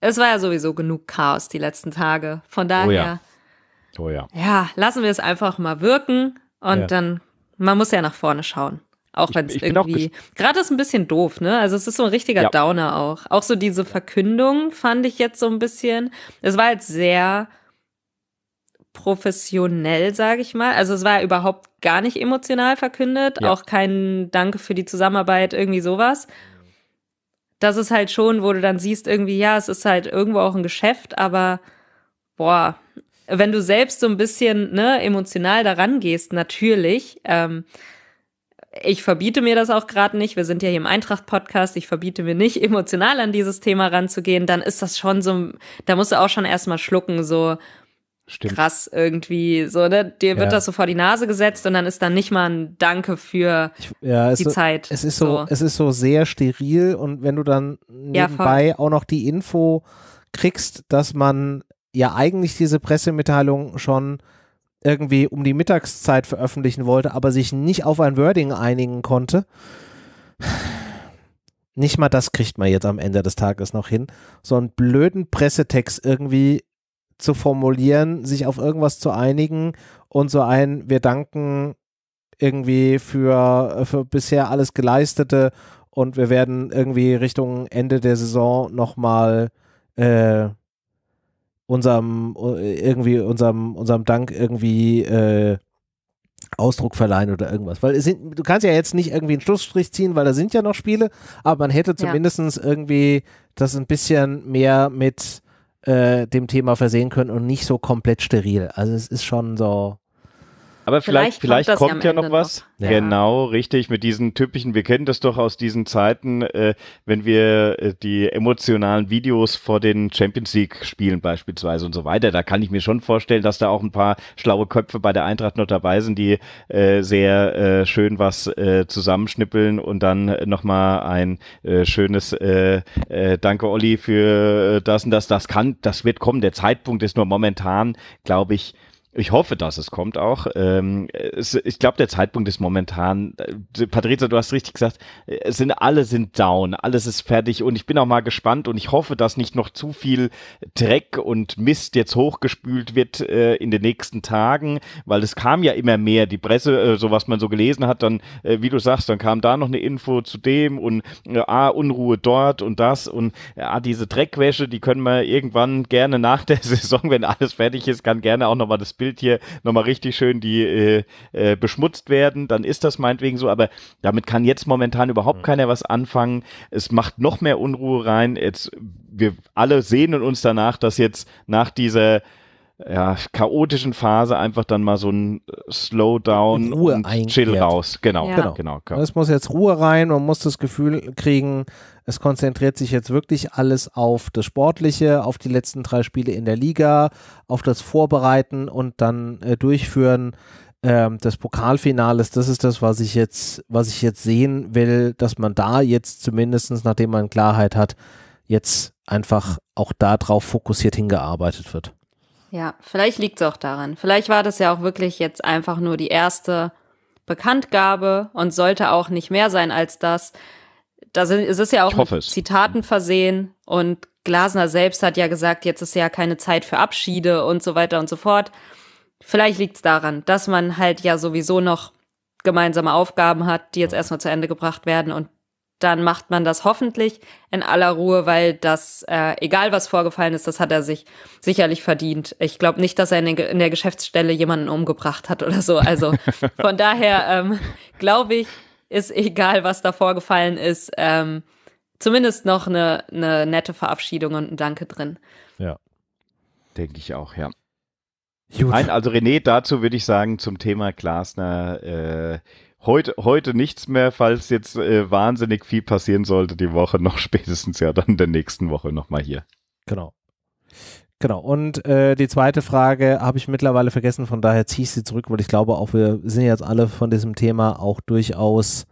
es war ja sowieso genug Chaos die letzten Tage. Von daher. Oh ja teuer. Ja, lassen wir es einfach mal wirken und ja. dann, man muss ja nach vorne schauen. Auch wenn es irgendwie. Gerade ist ein bisschen doof, ne? Also es ist so ein richtiger ja. Downer auch. Auch so diese Verkündung fand ich jetzt so ein bisschen. Es war jetzt sehr professionell, sage ich mal. Also es war überhaupt gar nicht emotional verkündet, ja. auch kein Danke für die Zusammenarbeit, irgendwie sowas. Das ist halt schon, wo du dann siehst, irgendwie, ja, es ist halt irgendwo auch ein Geschäft, aber boah, wenn du selbst so ein bisschen ne, emotional daran gehst, natürlich. Ähm, ich verbiete mir das auch gerade nicht. Wir sind ja hier im Eintracht-Podcast. Ich verbiete mir nicht, emotional an dieses Thema ranzugehen. Dann ist das schon so, da musst du auch schon erstmal schlucken, so, Stimmt. krass irgendwie. So, ne? Dir wird ja. das so vor die Nase gesetzt und dann ist dann nicht mal ein Danke für ich, ja, die so, Zeit. Es ist so. so, es ist so sehr steril und wenn du dann nebenbei ja, auch noch die Info kriegst, dass man ja eigentlich diese Pressemitteilung schon irgendwie um die Mittagszeit veröffentlichen wollte, aber sich nicht auf ein Wording einigen konnte. Nicht mal das kriegt man jetzt am Ende des Tages noch hin, so einen blöden Pressetext irgendwie zu formulieren, sich auf irgendwas zu einigen und so ein Wir danken irgendwie für, für bisher alles Geleistete und wir werden irgendwie Richtung Ende der Saison nochmal äh, unserem äh, irgendwie unserem unserem Dank irgendwie äh, Ausdruck verleihen oder irgendwas. Weil sind, du kannst ja jetzt nicht irgendwie einen Schlussstrich ziehen, weil da sind ja noch Spiele, aber man hätte zumindest ja. irgendwie das ein bisschen mehr mit äh, dem Thema versehen können und nicht so komplett steril. Also es ist schon so. Aber vielleicht, vielleicht, vielleicht kommt, ja, ja noch was. Noch. Ja. Genau, richtig, mit diesen typischen, wir kennen das doch aus diesen Zeiten, äh, wenn wir äh, die emotionalen Videos vor den Champions League spielen beispielsweise und so weiter. Da kann ich mir schon vorstellen, dass da auch ein paar schlaue Köpfe bei der Eintracht noch dabei sind, die äh, sehr äh, schön was äh, zusammenschnippeln und dann nochmal ein äh, schönes Danke, Olli, für das und das. Das kann, das wird kommen. Der Zeitpunkt ist nur momentan, glaube ich, ich hoffe, dass es kommt auch. Ähm, es, ich glaube, der Zeitpunkt ist momentan. Äh, Patrizia, du hast richtig gesagt, es sind, alle sind down, alles ist fertig und ich bin auch mal gespannt und ich hoffe, dass nicht noch zu viel Dreck und Mist jetzt hochgespült wird äh, in den nächsten Tagen, weil es kam ja immer mehr. Die Presse, äh, so was man so gelesen hat, dann, äh, wie du sagst, dann kam da noch eine Info zu dem und äh, ah, Unruhe dort und das und ah, diese Dreckwäsche, die können wir irgendwann gerne nach der Saison, wenn alles fertig ist, kann gerne auch nochmal das Bild hier nochmal richtig schön die äh, äh, beschmutzt werden, dann ist das meinetwegen so, aber damit kann jetzt momentan überhaupt mhm. keiner was anfangen. Es macht noch mehr Unruhe rein. Jetzt, wir alle sehnen uns danach, dass jetzt nach dieser ja, chaotischen Phase einfach dann mal so ein äh, Slowdown Ruhe und einkehrt. Chill raus. Genau, ja. genau. genau. genau. Es muss jetzt Ruhe rein, man muss das Gefühl kriegen, es konzentriert sich jetzt wirklich alles auf das Sportliche, auf die letzten drei Spiele in der Liga, auf das Vorbereiten und dann äh, Durchführen ähm, des Pokalfinales. Das ist das, was ich jetzt, was ich jetzt sehen will, dass man da jetzt zumindest, nachdem man Klarheit hat, jetzt einfach auch darauf fokussiert hingearbeitet wird. Ja, vielleicht liegt es auch daran. Vielleicht war das ja auch wirklich jetzt einfach nur die erste Bekanntgabe und sollte auch nicht mehr sein als das. Da sind, es ist ja auch mit Zitaten versehen und Glasner selbst hat ja gesagt, jetzt ist ja keine Zeit für Abschiede und so weiter und so fort. Vielleicht liegt es daran, dass man halt ja sowieso noch gemeinsame Aufgaben hat, die jetzt erstmal zu Ende gebracht werden und dann macht man das hoffentlich in aller Ruhe, weil das, äh, egal was vorgefallen ist, das hat er sich sicherlich verdient. Ich glaube nicht, dass er in, in, der Geschäftsstelle jemanden umgebracht hat oder so. Also von daher ähm, glaube ich, ist egal, was da vorgefallen ist, ähm, zumindest noch eine, eine nette Verabschiedung und ein Danke drin. Ja, denke ich auch, ja. Gut. Nein, also René, dazu würde ich sagen, zum Thema Glasner, äh, heute, heute nichts mehr, falls jetzt äh, wahnsinnig viel passieren sollte die Woche, noch spätestens ja dann der nächsten Woche nochmal hier. Genau. Genau. Und äh, die zweite Frage habe ich mittlerweile vergessen, von daher ziehe ich sie zurück, weil ich glaube auch, wir sind jetzt alle von diesem Thema auch durchaus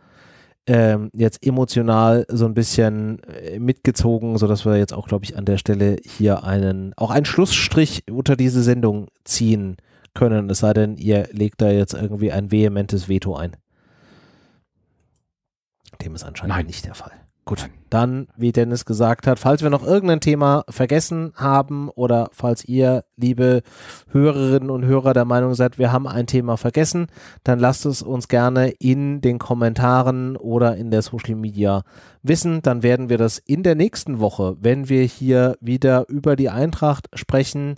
ähm, jetzt emotional so ein bisschen äh, mitgezogen, sodass wir jetzt auch, glaube ich, an der Stelle hier einen, auch einen Schlussstrich unter diese Sendung ziehen können. Es sei denn, ihr legt da jetzt irgendwie ein vehementes Veto ein. Dem ist anscheinend Nein. nicht der Fall. Gut, dann, wie Dennis gesagt hat, falls wir noch irgendein Thema vergessen haben oder falls ihr, liebe Hörerinnen und Hörer, der Meinung seid, wir haben ein Thema vergessen, dann lasst es uns gerne in den Kommentaren oder in der Social Media wissen. Dann werden wir das in der nächsten Woche, wenn wir hier wieder über die Eintracht sprechen,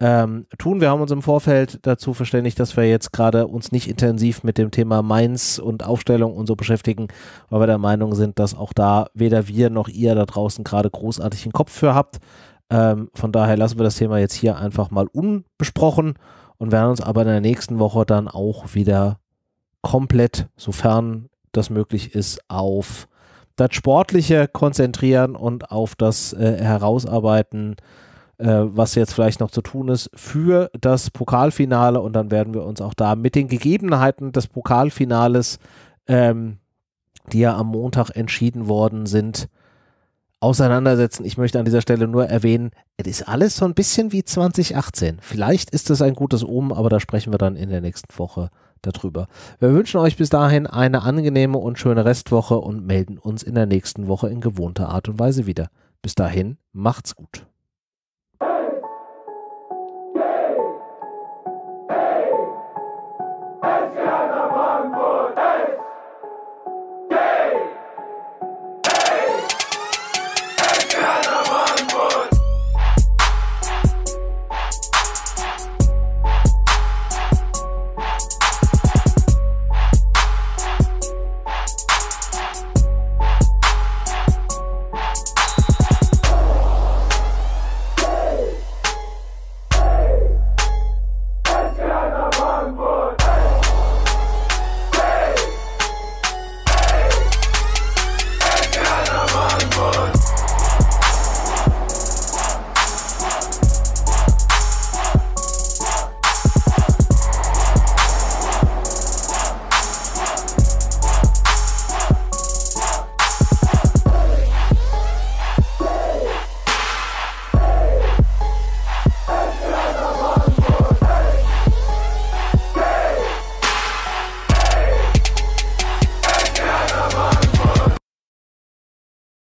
ähm, tun. Wir haben uns im Vorfeld dazu verständigt, dass wir jetzt gerade uns nicht intensiv mit dem Thema Mainz und Aufstellung und so beschäftigen, weil wir der Meinung sind, dass auch da weder wir noch ihr da draußen gerade großartig einen Kopf für habt. Ähm, von daher lassen wir das Thema jetzt hier einfach mal unbesprochen und werden uns aber in der nächsten Woche dann auch wieder komplett, sofern das möglich ist, auf das Sportliche konzentrieren und auf das äh, Herausarbeiten äh, äh, was jetzt vielleicht noch zu tun ist für das Pokalfinale und dann werden wir uns auch da mit den Gegebenheiten des Pokalfinales, ähm, die ja am Montag entschieden worden sind, auseinandersetzen. Ich möchte an dieser Stelle nur erwähnen, es ist alles so ein bisschen wie 2018. Vielleicht ist es ein gutes Omen, aber da sprechen wir dann in der nächsten Woche darüber. Wir wünschen euch bis dahin eine angenehme und schöne Restwoche und melden uns in der nächsten Woche in gewohnter Art und Weise wieder. Bis dahin, macht's gut.